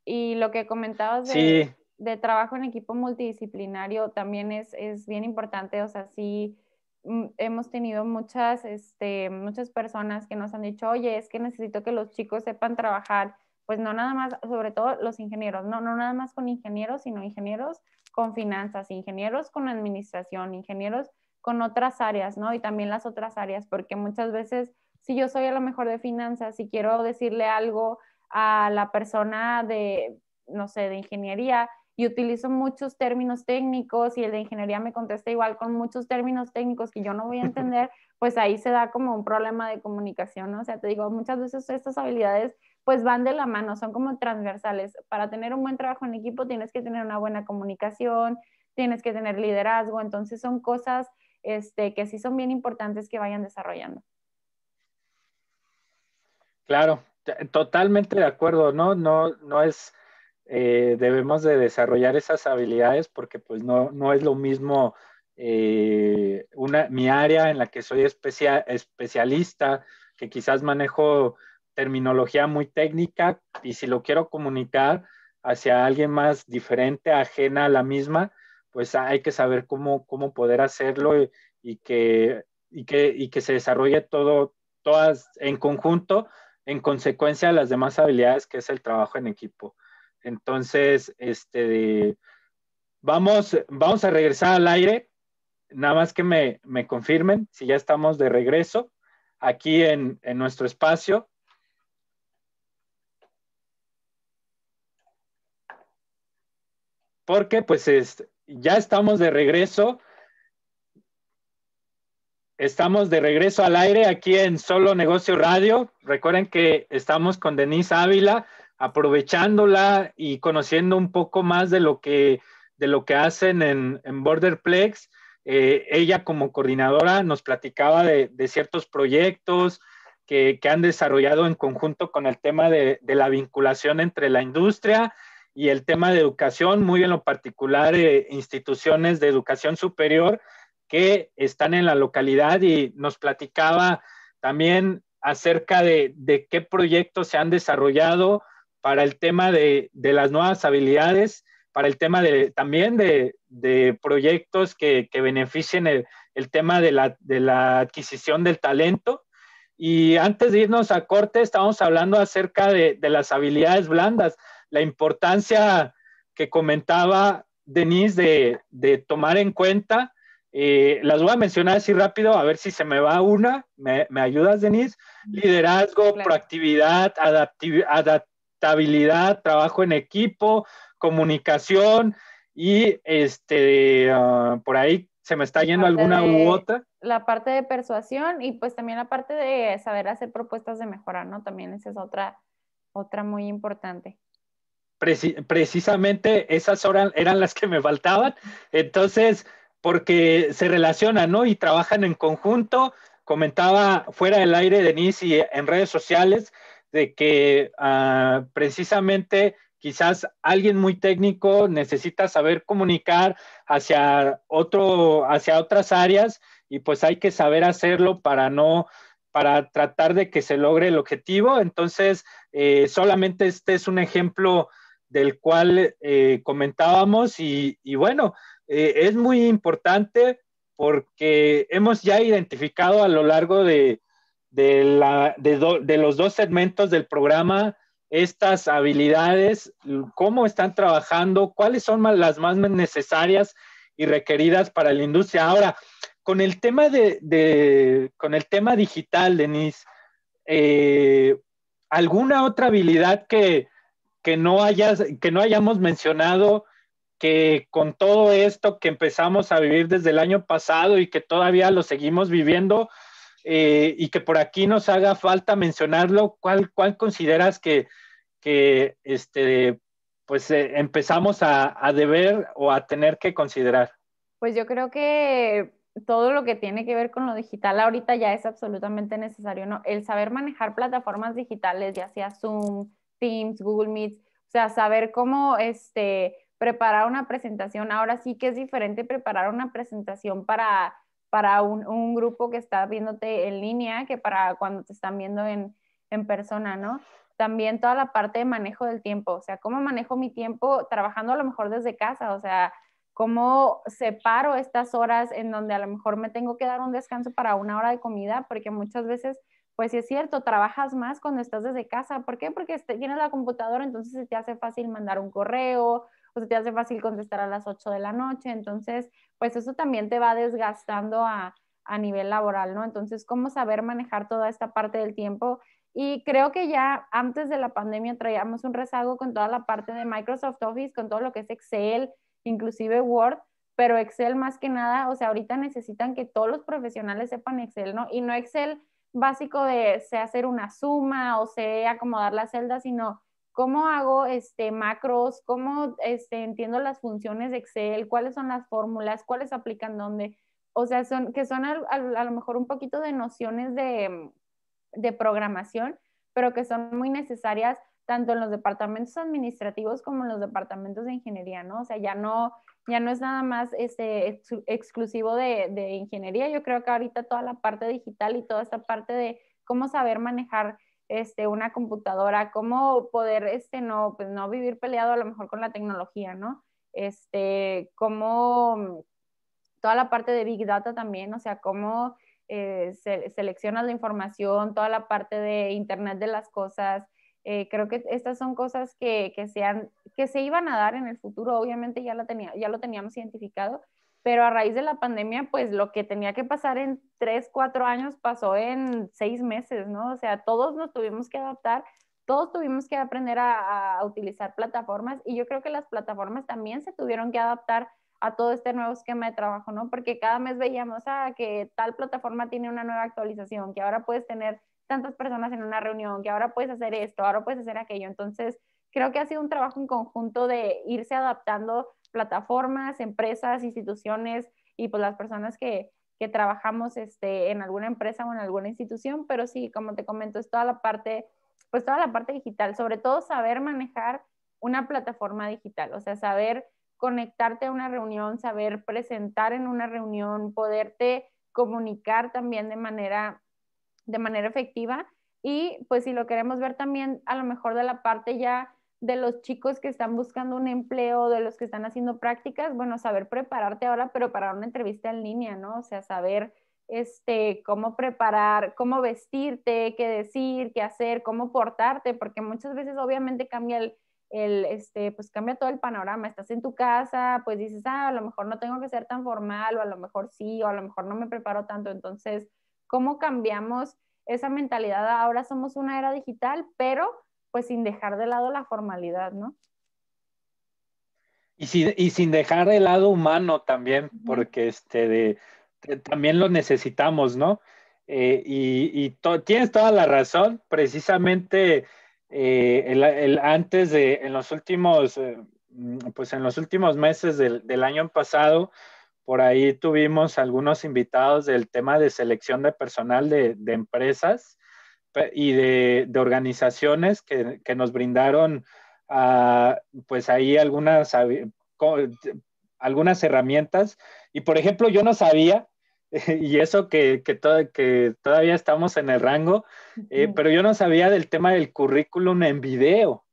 Y lo que comentabas de, de trabajo en equipo multidisciplinario también es, es, bien importante. O sea, sí mm, hemos tenido muchas, este, muchas personas que nos han dicho, oye, es que necesito que los chicos sepan trabajar pues no nada más, sobre todo los ingenieros, no, no nada más con ingenieros, sino ingenieros con finanzas, ingenieros con administración, ingenieros con otras áreas, ¿no? Y también las otras áreas, porque muchas veces, si yo soy a lo mejor de finanzas y quiero decirle algo a la persona de, no sé, de ingeniería, y utilizo muchos términos técnicos y el de ingeniería me contesta igual con muchos términos técnicos que yo no voy a entender, [laughs] pues ahí se da como un problema de comunicación, ¿no? O sea, te digo, muchas veces estas habilidades pues van de la mano, son como transversales. Para tener un buen trabajo en equipo tienes que tener una buena comunicación, tienes que tener liderazgo, entonces son cosas este, que sí son bien importantes que vayan desarrollando. Claro, totalmente de acuerdo, ¿no? No, no es, eh, debemos de desarrollar esas habilidades porque pues no, no es lo mismo eh, una, mi área en la que soy especialista, que quizás manejo terminología muy técnica y si lo quiero comunicar hacia alguien más diferente, ajena a la misma, pues hay que saber cómo, cómo poder hacerlo y, que, y, que, y que se desarrolle todo, todas en conjunto, en consecuencia de las demás habilidades que es el trabajo en equipo. Entonces, este, vamos, vamos a regresar al aire. Nada más que me, me confirmen si ya estamos de regreso aquí en, en nuestro espacio. porque pues ya estamos de regreso. Estamos de regreso al aire aquí en Solo Negocio Radio. Recuerden que estamos con Denise Ávila, aprovechándola y conociendo un poco más de lo que, de lo que hacen en, Borderplex. Eh, ella como coordinadora nos platicaba de, ciertos proyectos que, han desarrollado en conjunto con el tema de la vinculación entre la industria y el tema de educación, muy en lo particular eh, instituciones de educación superior que están en la localidad y nos platicaba también acerca de, qué proyectos se han desarrollado para el tema de, las nuevas habilidades, para el tema también de, proyectos que, que beneficien el, tema de la, adquisición del talento. Y antes de irnos a corte, estábamos hablando acerca de las habilidades blandas la importancia que comentaba Denise de, tomar en cuenta. Eh, las voy a mencionar así rápido, a ver si se me va una. ¿Me, ayudas, Denise? Liderazgo, proactividad, adaptabilidad, trabajo en equipo, comunicación y este, ah, por ahí se me está yendo alguna u otra. La parte de persuasión y pues también la parte de saber hacer propuestas de mejorar ¿no? También esa es otra, otra muy importante precisamente esas horas eran las que me faltaban. Entonces, porque se relacionan, ¿no? Y trabajan en conjunto. Comentaba fuera del aire, Denise, y en redes sociales, de que ah, precisamente quizás alguien muy técnico necesita saber comunicar hacia, otro, hacia otras áreas y pues hay que saber hacerlo para no para tratar de que se logre el objetivo. Entonces, eh, solamente este es un ejemplo del cual eh, comentábamos y, bueno, eh, es muy importante porque hemos ya identificado a lo largo de, los dos segmentos del programa estas habilidades, cómo están trabajando, cuáles son las más necesarias y requeridas para la industria. Ahora, con el tema de, con el tema digital, Denise, eh, ¿alguna otra habilidad que, que no, hayas, que no hayamos mencionado que con todo esto que empezamos a vivir desde el año pasado y que todavía lo seguimos viviendo eh, y que por aquí nos haga falta mencionarlo, ¿cuál, cuál consideras que, que este, pues, eh, empezamos a, a deber o a tener que considerar? Pues yo creo que todo lo que tiene que ver con lo digital ahorita ya es absolutamente necesario, ¿no? El saber manejar plataformas digitales, ya sea Zoom, Teams, Google Meets, o sea, saber cómo este, preparar una presentación. Ahora sí que es diferente preparar una presentación para, para un, grupo que está viéndote en línea que para cuando te están viendo en, en persona, ¿no? También toda la parte de manejo del tiempo, o sea, cómo manejo mi tiempo trabajando a lo mejor desde casa, o sea, cómo separo estas horas en donde a lo mejor me tengo que dar un descanso para una hora de comida, porque muchas veces pues sí es cierto, trabajas más cuando estás desde casa. ¿Por qué? Porque este, tienes la computadora, entonces se te hace fácil mandar un correo o se te hace fácil contestar a las 8 de la noche. Entonces, pues eso también te va desgastando a, a nivel laboral, ¿no? Entonces, ¿cómo saber manejar toda esta parte del tiempo? Y creo que ya antes de la pandemia traíamos un rezago con toda la parte de Microsoft Office, con todo lo que es Excel, inclusive Word, pero Excel más que nada, o sea, ahorita necesitan que todos los profesionales sepan Excel, ¿no? Y no Excel básico de sé hacer una suma o sé acomodar las celdas, sino cómo hago este, macros, cómo este, entiendo las funciones de Excel, cuáles son las fórmulas, cuáles aplican dónde. O sea, son, que son a, lo mejor un poquito de nociones de, de programación, pero que son muy necesarias tanto en los departamentos administrativos como en los departamentos de ingeniería, ¿no? O sea, ya no, ya no es nada más este, exclusivo de, ingeniería. Yo creo que ahorita toda la parte digital y toda esta parte de cómo saber manejar este, una computadora, cómo poder este, no, pues no vivir peleado a lo mejor con la tecnología, ¿no? Este, cómo toda la parte de Big Data también, o sea, cómo eh, se, seleccionas la información, toda la parte de Internet de las cosas, eh, creo que estas son cosas que, que, sean, que se iban a dar en el futuro, obviamente ya, la tenía, ya lo teníamos identificado, pero a raíz de la pandemia, pues lo que tenía que pasar en tres, cuatro años pasó en seis meses, ¿no? O sea, todos nos tuvimos que adaptar, todos tuvimos que aprender a, utilizar plataformas y yo creo que las plataformas también se tuvieron que adaptar a todo este nuevo esquema de trabajo, ¿no? Porque cada mes veíamos ah, que tal plataforma tiene una nueva actualización, que ahora puedes tener tantas personas en una reunión, que ahora puedes hacer esto, ahora puedes hacer aquello. Entonces, creo que ha sido un trabajo en conjunto de irse adaptando plataformas, empresas, instituciones y pues las personas que, trabajamos este, en alguna empresa o en alguna institución, pero sí, como te comento, es toda la parte, pues toda la parte digital, sobre todo saber manejar una plataforma digital, o sea, saber conectarte a una reunión, saber presentar en una reunión, poderte comunicar también de manera de manera efectiva. Y pues si lo queremos ver también a lo mejor de la parte ya de los chicos que están buscando un empleo, de los que están haciendo prácticas, bueno, saber prepararte ahora, pero para una entrevista en línea, ¿no? O sea, saber este, cómo preparar, cómo vestirte, qué decir, qué hacer, cómo portarte, porque muchas veces obviamente cambia el, este, pues cambia todo el panorama, estás en tu casa, pues dices, ah, a lo mejor no tengo que ser tan formal, o a lo mejor sí, o a lo mejor no me preparo tanto, entonces cómo cambiamos esa mentalidad. Ahora somos una era digital, pero pues sin dejar de lado la formalidad, ¿no? Y sin, dejar de lado humano también, porque este también lo necesitamos, ¿no? Eh, y, tienes toda la razón, precisamente eh, antes de, en los últimos, eh, pues en los últimos meses del año pasado, por ahí tuvimos algunos invitados del tema de selección de personal de, empresas y de, organizaciones que, nos brindaron ah, pues ahí algunas, algunas herramientas. Y por ejemplo, yo no sabía, [laughs] y eso que, que, todavía estamos en el rango, eh, pero yo no sabía del tema del currículum en video.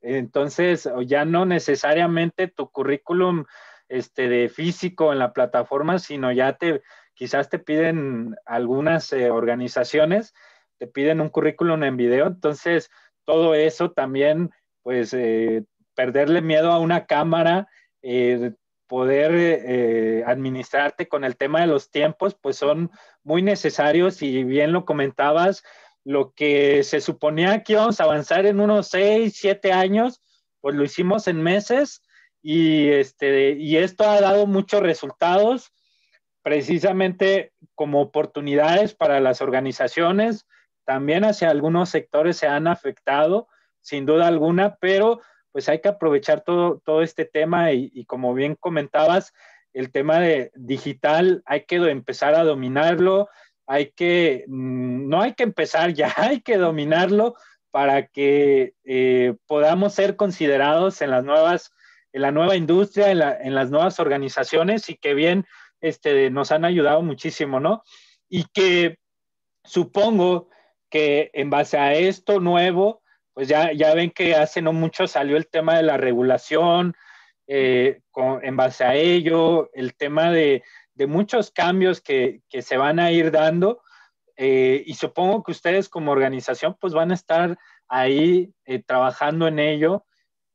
Entonces, ya no necesariamente tu currículum este, de físico en la plataforma, sino ya te, quizás te piden algunas eh, organizaciones, te piden un currículum en video, entonces todo eso también, pues eh, perderle miedo a una cámara, eh, poder administrarte con el tema de los tiempos, pues son muy necesarios y bien lo comentabas, lo que se suponía que íbamos a avanzar en unos seis siete años, pues lo hicimos en meses y, este, y esto ha dado muchos resultados, precisamente como oportunidades para las organizaciones, también hacia algunos sectores se han afectado, sin duda alguna, pero pues hay que aprovechar todo, todo este tema y, como bien comentabas, el tema de digital hay que empezar a dominarlo, hay que, mm, no hay que empezar ya, [laughs] hay que dominarlo para que eh, podamos ser considerados en las nuevas en la nueva industria, en, las nuevas organizaciones y que bien este, nos han ayudado muchísimo, ¿no? Y que supongo que en base a esto nuevo, pues ya, ya ven que hace no mucho salió el tema de la regulación, eh, en base a ello, el tema de, muchos cambios que, se van a ir dando. Eh, y supongo que ustedes como organización pues van a estar ahí eh, trabajando en ello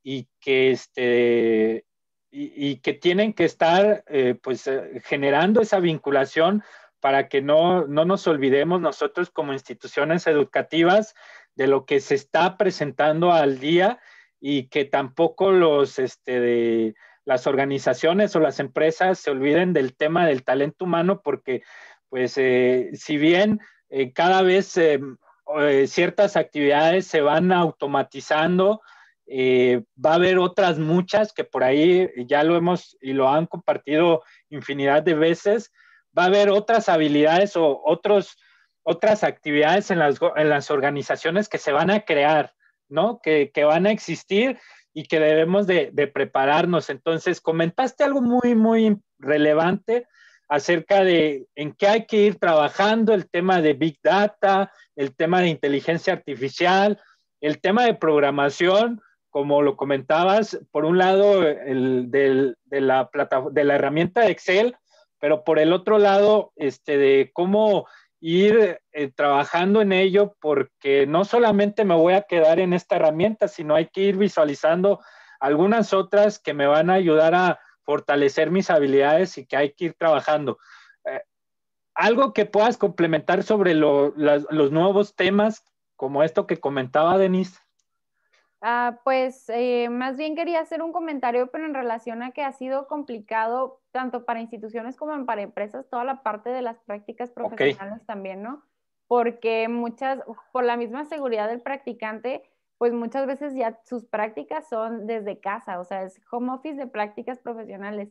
y que, este, y, que tienen que estar eh, pues, eh, generando esa vinculación para que no, nos olvidemos nosotros como instituciones educativas de lo que se está presentando al día y que tampoco los, este, de, las organizaciones o las empresas se olviden del tema del talento humano porque pues eh, si bien cada vez ciertas actividades se van automatizando, eh, va a haber otras muchas que por ahí ya lo hemos y lo han compartido infinidad de veces. Va a haber otras habilidades o otros, otras actividades en las, en las organizaciones que se van a crear, ¿no? Que, que van a existir y que debemos de, prepararnos. Entonces, comentaste algo muy, muy relevante acerca de en qué hay que ir trabajando, el tema de Big Data, el tema de inteligencia artificial, el tema de programación, como lo comentabas, por un lado de, la de la herramienta de Excel, pero por el otro lado, este, de cómo ir eh, trabajando en ello, porque no solamente me voy a quedar en esta herramienta, sino hay que ir visualizando algunas otras que me van a ayudar a fortalecer mis habilidades y que hay que ir trabajando. Eh, algo que puedas complementar sobre los nuevos temas, como esto que comentaba Denise. Ah, pues eh, más bien quería hacer un comentario, pero en relación a que ha sido complicado tanto para instituciones como para empresas toda la parte de las prácticas profesionales también, ¿no? Porque muchas, por la misma seguridad del practicante, pues muchas veces ya sus prácticas son desde casa, o sea, es home office de prácticas profesionales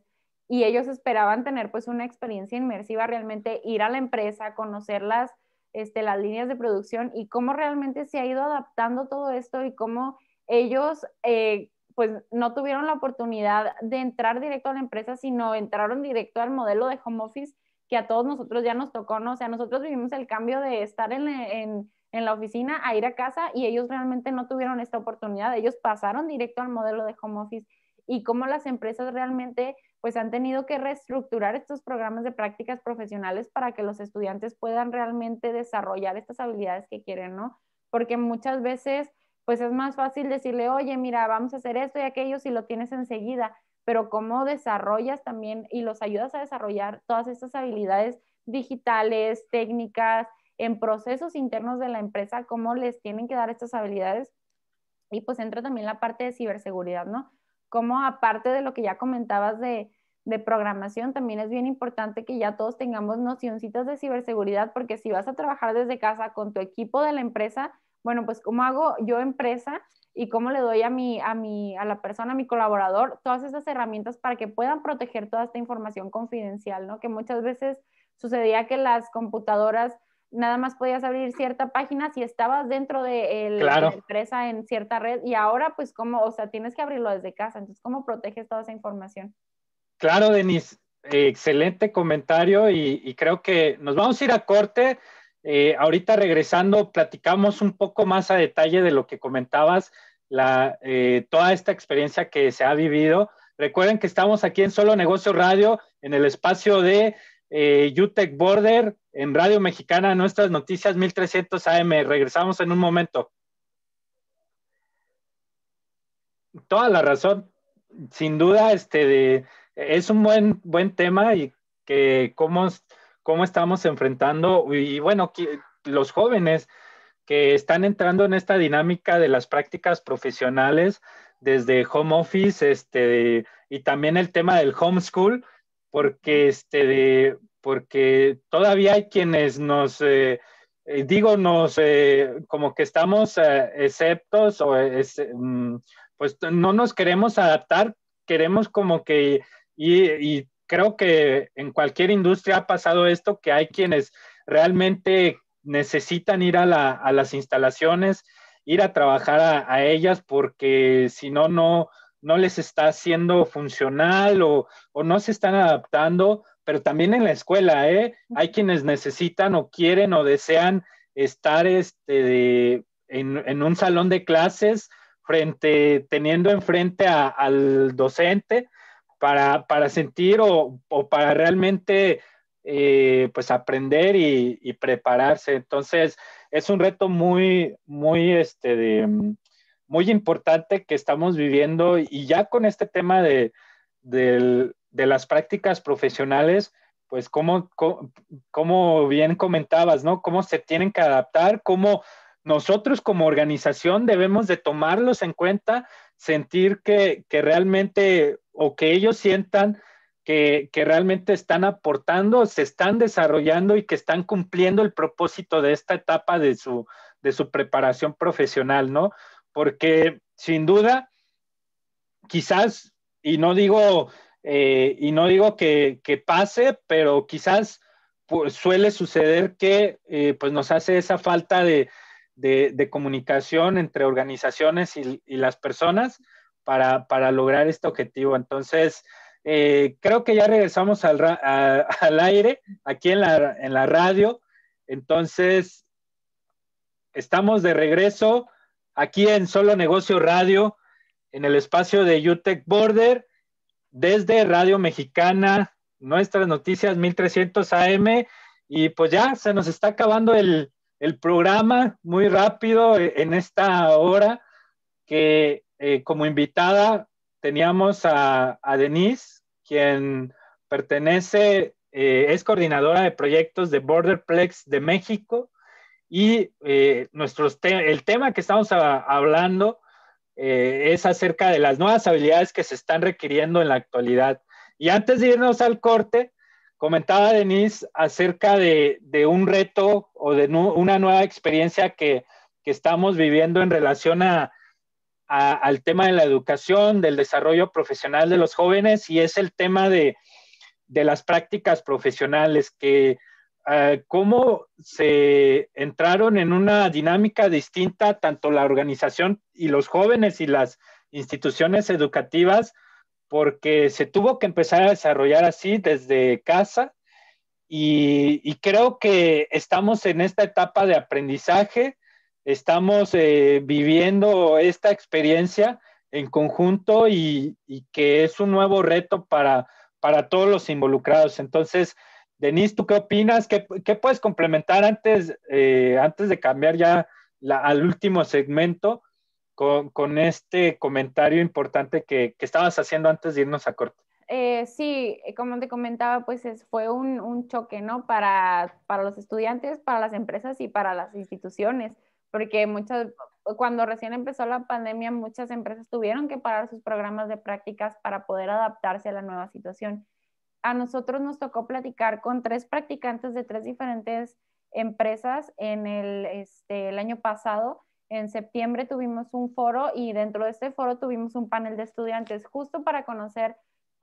y ellos esperaban tener pues una experiencia inmersiva, realmente ir a la empresa, conocerlas. Este, las líneas de producción y cómo realmente se ha ido adaptando todo esto y cómo ellos eh, pues no tuvieron la oportunidad de entrar directo a la empresa, sino entraron directo al modelo de home office que a todos nosotros ya nos tocó, ¿no? O sea, nosotros vivimos el cambio de estar en, la oficina a ir a casa y ellos realmente no tuvieron esta oportunidad, ellos pasaron directo al modelo de home office y cómo las empresas realmente pues han tenido que reestructurar estos programas de prácticas profesionales para que los estudiantes puedan realmente desarrollar estas habilidades que quieren, ¿no? Porque muchas veces pues es más fácil decirle, oye, mira, vamos a hacer esto y aquello si lo tienes enseguida, pero cómo desarrollas también y los ayudas a desarrollar todas estas habilidades digitales, técnicas, en procesos internos de la empresa, cómo les tienen que dar estas habilidades. Y pues entra también la parte de ciberseguridad, ¿no? Como aparte de lo que ya comentabas de, de programación, también es bien importante que ya todos tengamos nocioncitas de ciberseguridad, porque si vas a trabajar desde casa con tu equipo de la empresa, bueno, pues cómo hago yo empresa y cómo le doy a, mi, a, mi, a la persona, a mi colaborador, todas esas herramientas para que puedan proteger toda esta información confidencial, ¿no? Que muchas veces sucedía que las computadoras nada más podías abrir cierta página si estabas dentro de, la empresa en cierta red y ahora pues cómo, o sea, tienes que abrirlo desde casa, entonces ¿cómo proteges toda esa información? Claro, Denise, excelente comentario y creo que nos vamos a ir a corte. Eh, ahorita regresando, platicamos un poco más a detalle de lo que comentabas, eh, toda esta experiencia que se ha vivido. Recuerden que estamos aquí en Solo Negocio Radio, en el espacio de eh, UTEC Border, en Radio Mexicana, nuestras noticias 1300 AM. Regresamos en un momento. Toda la razón. Sin duda, este es un buen, buen tema y que cómo cómo estamos enfrentando y bueno, los jóvenes que están entrando en esta dinámica de las prácticas profesionales desde home office este, y también el tema del homeschool, porque, este, porque todavía hay quienes nos, eh, eh, digo, nos, eh, como que estamos exceptos o mm, pues no nos queremos adaptar, queremos como que y, y creo que en cualquier industria ha pasado esto, que hay quienes realmente necesitan ir a, las instalaciones, ir a trabajar a, ellas, porque si no, no, les está siendo funcional o, no se están adaptando, pero también en la escuela, ¿eh? Hay quienes necesitan o quieren o desean estar este, en, un salón de clases frente, teniendo enfrente al docente, para, sentir o, para realmente eh, pues aprender y, prepararse. Entonces, es un reto muy, muy, este, mm, muy importante que estamos viviendo y ya con este tema de, las prácticas profesionales, pues como, bien comentabas, ¿no? Cómo se tienen que adaptar, cómo nosotros como organización debemos de tomarlos en cuenta sentir que, realmente o que ellos sientan que, realmente están aportando, se están desarrollando y que están cumpliendo el propósito de esta etapa de su, de su preparación profesional, ¿no? Porque sin duda, quizás, y no digo, eh, y no digo que, pase, pero quizás pues, suele suceder que eh, pues nos hace esa falta de, de, comunicación entre organizaciones y, las personas para, lograr este objetivo. Entonces, eh, creo que ya regresamos [laughs] al, aire aquí en la, en la radio. Entonces, estamos de regreso aquí en Solo Negocio Radio, en el espacio de UTEC Border, desde Radio Mexicana, nuestras noticias 1300 AM. Y pues ya se nos está acabando el, el programa muy rápido eh, en esta hora que eh, como invitada teníamos a, Denise, quien pertenece, eh, es coordinadora de proyectos de Borderplex de México y el tema que estamos hablando es acerca de las nuevas habilidades que se están requiriendo en la actualidad. Y antes de irnos al corte, Comentaba Denise acerca de, un reto o de una nueva experiencia que, estamos viviendo en relación al tema de la educación, del desarrollo profesional de los jóvenes y es el tema de, las prácticas profesionales que ah, cómo se entraron en una dinámica distinta tanto la organización y los jóvenes y las instituciones educativas porque se tuvo que empezar a desarrollar así desde casa y, creo que estamos en esta etapa de aprendizaje, estamos eh, viviendo esta experiencia en conjunto y, que es un nuevo reto para, todos los involucrados. Entonces, Denise, ¿tú qué opinas? ¿Qué, puedes complementar eh, antes, de cambiar ya al último segmento? con, este comentario importante que, estabas haciendo antes de irnos a corte. Eh, sí, eh, como te comentaba, pues fue un, choque, ¿no? Para, los estudiantes, para las empresas y para las instituciones, porque cuando recién empezó la pandemia, muchas empresas tuvieron que parar sus programas de prácticas para poder adaptarse a la nueva situación. A nosotros nos tocó platicar con tres practicantes de tres diferentes empresas en el este, año pasado en septiembre tuvimos un foro y dentro de este foro tuvimos un panel de estudiantes justo para conocer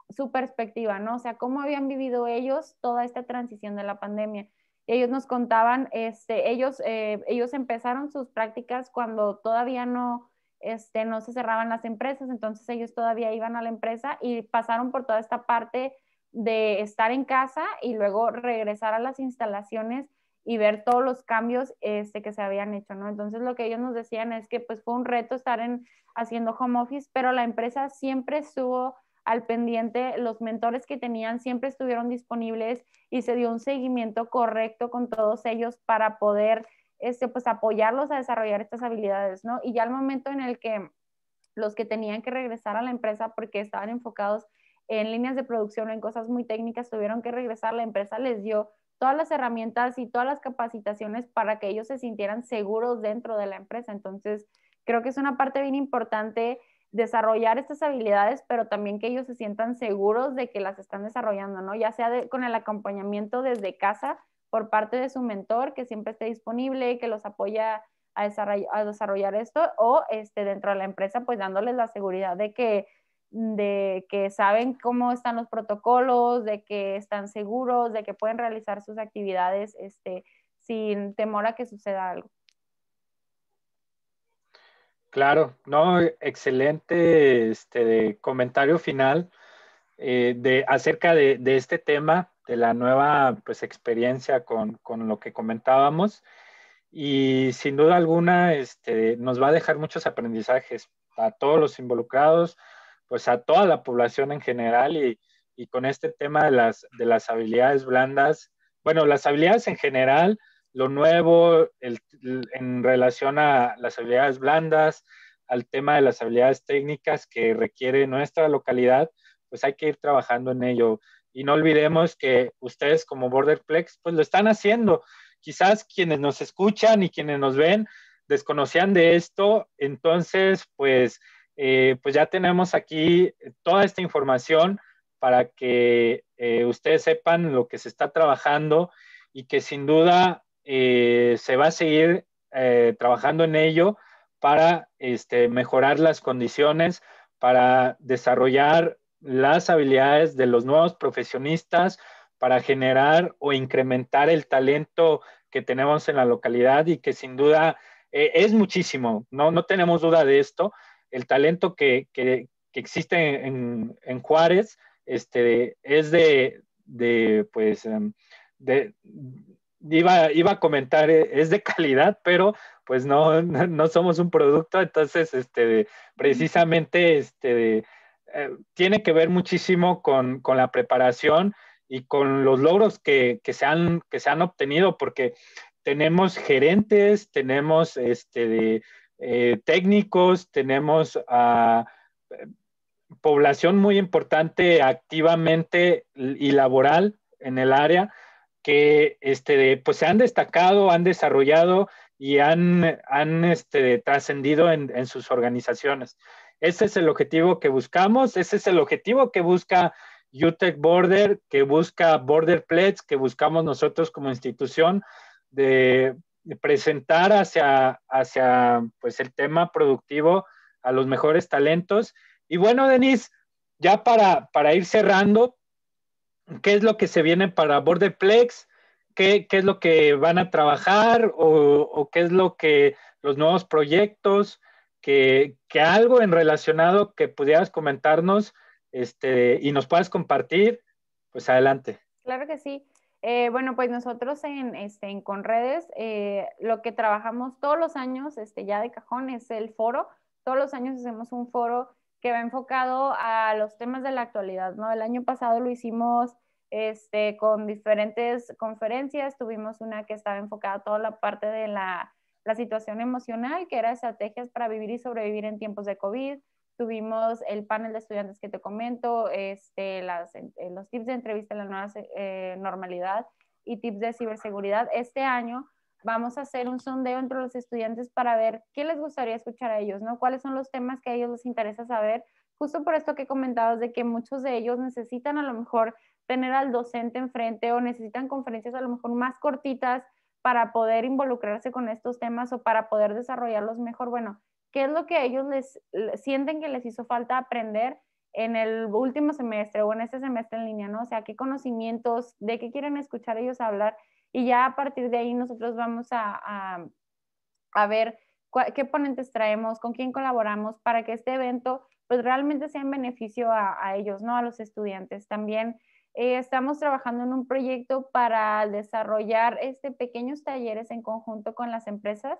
su perspectiva, ¿no? O sea, cómo habían vivido ellos toda esta transición de la pandemia. Y ellos nos contaban, este, ellos, eh, ellos empezaron sus prácticas cuando todavía no, este, no se cerraban las empresas, entonces ellos todavía iban a la empresa y pasaron por toda esta parte de estar en casa y luego regresar a las instalaciones y ver todos los cambios este, que se habían hecho, ¿no? Entonces lo que ellos nos decían es que pues fue un reto estar en, haciendo home office, pero la empresa siempre estuvo al pendiente, los mentores que tenían siempre estuvieron disponibles y se dio un seguimiento correcto con todos ellos para poder este, pues apoyarlos a desarrollar estas habilidades, ¿no? Y ya al momento en el que los que tenían que regresar a la empresa porque estaban enfocados en líneas de producción o en cosas muy técnicas tuvieron que regresar, la empresa les dio todas las herramientas y todas las capacitaciones para que ellos se sintieran seguros dentro de la empresa. Entonces, creo que es una parte bien importante desarrollar estas habilidades, pero también que ellos se sientan seguros de que las están desarrollando, ¿no? Ya sea con el acompañamiento desde casa por parte de su mentor, que siempre esté disponible, que los apoya a desarrollar, esto, o este, dentro de la empresa, pues dándoles la seguridad de que de que saben cómo están los protocolos, de que están seguros, de que pueden realizar sus actividades este, sin temor a que suceda algo. Claro, no, e, excelente este, comentario final eh, de, acerca de, este tema, de la nueva pues, experiencia con, con, lo que comentábamos. Y sin duda alguna este, nos va a dejar muchos aprendizajes a todos los involucrados, pues a toda la población en general y, con este tema de las, de las habilidades blandas, bueno, las habilidades en general, lo nuevo en relación a las habilidades blandas, al tema de las habilidades técnicas que requiere nuestra localidad, pues hay que ir trabajando en ello. Y no olvidemos que ustedes como Borderplex, pues lo están haciendo. Quizás quienes nos escuchan y quienes nos ven desconocían de esto, entonces, pues eh, pues ya tenemos aquí eh, toda esta información para que eh, ustedes sepan lo que se está trabajando y que sin duda se va a seguir trabajando en ello para este, mejorar las condiciones, para desarrollar las habilidades de los nuevos profesionistas, para generar o incrementar el talento que tenemos en la localidad y que sin duda es muchísimo, no, no tenemos duda de esto, el talento que, que, que existe en, Juárez este, es de, de pues, em, iba, iba a comentar, eh, es de calidad, pero pues no, [laughs] no somos un producto, entonces, este, precisamente, este, eh, tiene que ver muchísimo con, la preparación y con los logros que, que, se han, que se han obtenido, porque tenemos gerentes, tenemos este, de, eh, técnicos, tenemos a eh, población muy importante activamente y laboral en el área que este, pues se han destacado, han desarrollado y han, han este, trascendido en, en, sus organizaciones. Ese es el objetivo que buscamos, ese es el objetivo que busca UTEC Border, que busca Border Pledge, que buscamos nosotros como institución de presentar hacia, hacia pues, el tema productivo a los mejores talentos. Y bueno, Denise, ya para, para ir cerrando, ¿qué es lo que se viene para Borderplex? ¿Qué, qué es lo que van a trabajar o, qué es lo que los nuevos proyectos, que, algo en relacionado que pudieras comentarnos este, y nos puedas compartir, pues adelante. Claro que sí. Eh, bueno, pues nosotros en, este, Conredes eh, lo que trabajamos todos los años, este, ya de cajón, es el foro. Todos los años hacemos un foro que va enfocado a los temas de la actualidad, ¿no? El año pasado lo hicimos este, con diferentes conferencias, tuvimos una que estaba enfocada a toda la parte de la, la situación emocional, que era estrategias para vivir y sobrevivir en tiempos de COVID Tuvimos el panel de estudiantes que te comento, este, eh, los tips de entrevista en la nueva eh, normalidad y tips de ciberseguridad. Este año vamos a hacer un sondeo entre los estudiantes para ver qué les gustaría escuchar a ellos, ¿no? ¿Cuáles son los temas que a ellos les interesa saber? Justo por esto que he comentado de que muchos de ellos necesitan a lo mejor tener al docente enfrente o necesitan conferencias a lo mejor más cortitas para poder involucrarse con estos temas o para poder desarrollarlos mejor. Bueno, qué es lo que ellos les, sienten que les hizo falta aprender en el último semestre o en este semestre en línea, ¿no? O sea, qué conocimientos, de qué quieren escuchar ellos hablar y ya a partir de ahí nosotros vamos a, ver qué ponentes traemos, con quién colaboramos para que este evento pues realmente sea en beneficio a, ellos, ¿no? A los estudiantes. También eh, estamos trabajando en un proyecto para desarrollar este, pequeños talleres en conjunto con las empresas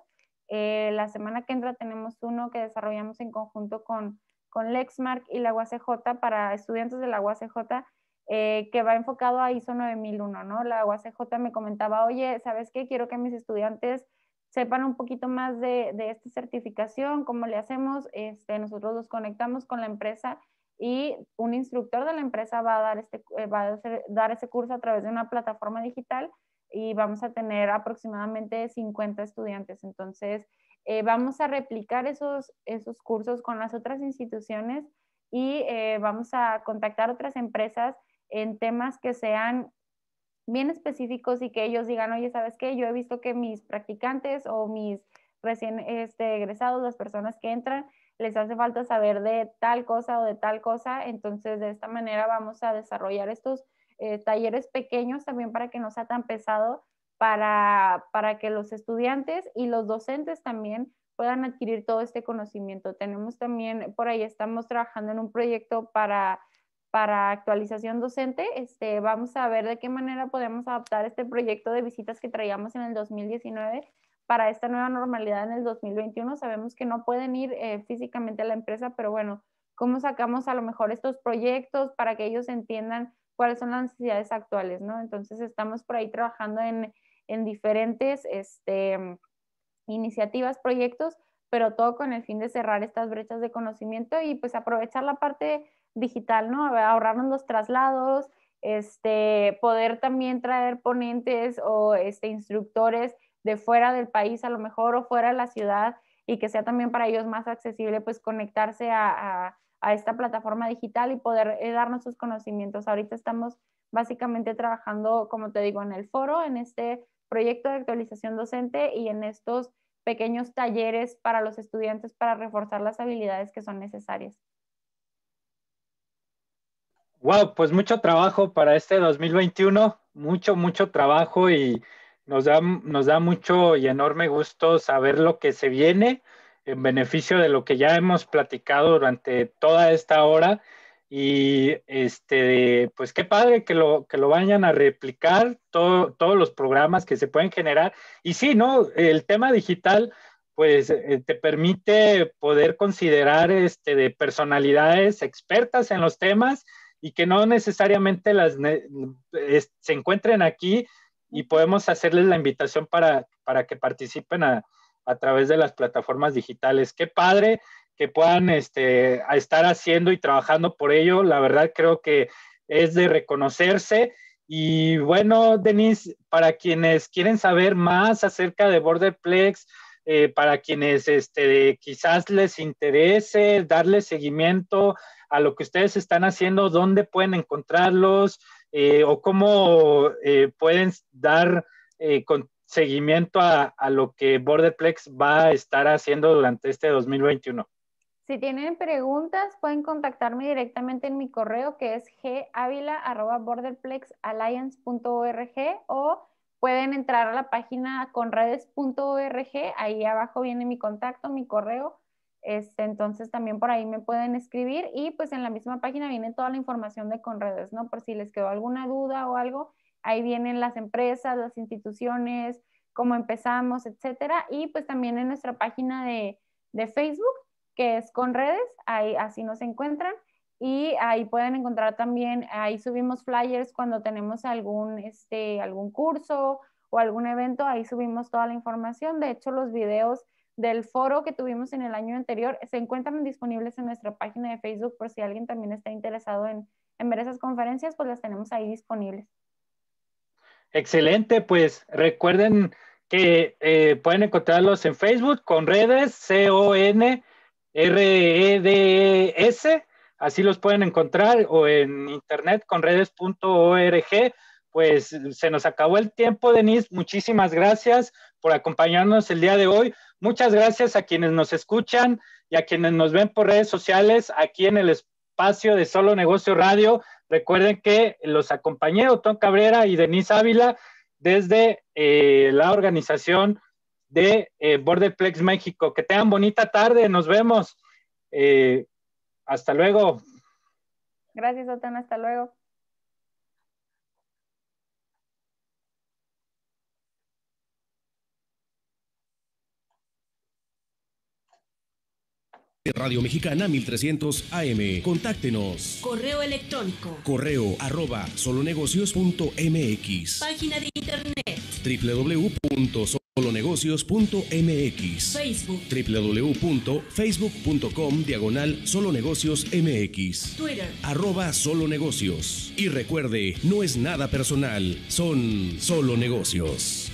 eh, la semana que entra tenemos uno que desarrollamos en conjunto con, Lexmark y la UACJ para estudiantes de la UACJ eh, que va enfocado a ISO 9001, ¿no? La UACJ me comentaba, oye, ¿sabes qué? Quiero que mis estudiantes sepan un poquito más de, de esta certificación, cómo le hacemos, este, nosotros los conectamos con la empresa y un instructor de la empresa va a dar, este, eh, dar ese curso a través de una plataforma digital y vamos a tener aproximadamente 50 estudiantes. Entonces, eh, vamos a replicar esos, esos cursos con las otras instituciones y eh, vamos a contactar otras empresas en temas que sean bien específicos y que ellos digan, oye, ¿sabes qué? Yo he visto que mis practicantes o mis recién este, egresados, las personas que entran, les hace falta saber de tal cosa o de tal cosa, entonces de esta manera vamos a desarrollar estos eh, talleres pequeños también para que no sea tan pesado, para, que los estudiantes y los docentes también puedan adquirir todo este conocimiento. Tenemos también, por ahí estamos trabajando en un proyecto para, actualización docente. Este, vamos a ver de qué manera podemos adaptar este proyecto de visitas que traíamos en el 2019 para esta nueva normalidad en el 2021. Sabemos que no pueden ir eh, físicamente a la empresa, pero bueno, ¿cómo sacamos a lo mejor estos proyectos para que ellos entiendan cuáles son las necesidades actuales, ¿no? Entonces estamos por ahí trabajando en, diferentes este, iniciativas, proyectos, pero todo con el fin de cerrar estas brechas de conocimiento y pues aprovechar la parte digital, ¿no? Ahorrarnos los traslados, este, poder también traer ponentes o este, instructores de fuera del país a lo mejor o fuera de la ciudad y que sea también para ellos más accesible pues conectarse a, a esta plataforma digital y poder eh, darnos sus conocimientos. Ahorita estamos básicamente trabajando, como te digo, en el foro, en este proyecto de actualización docente y en estos pequeños talleres para los estudiantes para reforzar las habilidades que son necesarias. Wow, pues mucho trabajo para este 2021, mucho, mucho trabajo y nos da, nos da mucho y enorme gusto saber lo que se viene en beneficio de lo que ya hemos platicado durante toda esta hora. Y este, pues qué padre que lo, que lo vayan a replicar todos los programas que se pueden generar. Y sí, ¿no? El tema digital, pues eh, te permite poder considerar este, de personalidades expertas en los temas y que no necesariamente las se encuentren aquí y podemos hacerles la invitación para, para que participen a, a través de las plataformas digitales. Qué padre que puedan este, estar haciendo y trabajando por ello. La verdad creo que es de reconocerse. Y bueno, Denise, para quienes quieren saber más acerca de Borderplex, eh, para quienes este, quizás les interese darle seguimiento a lo que ustedes están haciendo, dónde pueden encontrarlos eh, o cómo eh, pueden dar con, seguimiento a, lo que Borderplex va a estar haciendo durante este 2021. Si tienen preguntas, pueden contactarme directamente en mi correo que es gavila.borderplexalliance.org o pueden entrar a la página conredes.org, ahí abajo viene mi contacto, mi correo, este, entonces también por ahí me pueden escribir y pues en la misma página viene toda la información de Conredes, ¿no? Por si les quedó alguna duda o algo, ahí vienen las empresas, las instituciones, cómo empezamos, etcétera. Y pues también en nuestra página de, Facebook, que es con redes, ahí así nos encuentran. Y ahí pueden encontrar también, ahí subimos flyers cuando tenemos algún, este, algún curso o algún evento, ahí subimos toda la información. De hecho, los videos del foro que tuvimos en el año anterior se encuentran disponibles en nuestra página de Facebook por si alguien también está interesado en, en ver esas conferencias, pues las tenemos ahí disponibles. Excelente, pues recuerden que eh, pueden encontrarlos en Facebook con redes C-O-N-R-E-D-S, e así los pueden encontrar o en internet con redes.org. Pues se nos acabó el tiempo, Denise. Muchísimas gracias por acompañarnos el día de hoy. Muchas gracias a quienes nos escuchan y a quienes nos ven por redes sociales aquí en el espacio de Solo Negocio Radio. Recuerden que los acompañé, Otón Cabrera y Denise Ávila, desde eh, la organización de eh, Borderplex México. Que tengan bonita tarde, nos vemos. Eh, hasta luego. Gracias, Otón, hasta luego. Radio Mexicana 1300 AM. Contáctenos. Correo electrónico. Correo arroba solonegocios.mx. Página de internet. www.solonegocios.mx. Facebook. www.facebook.com diagonal solonegocios.mx. Twitter. Arroba solonegocios. Y recuerde, no es nada personal, son solo negocios.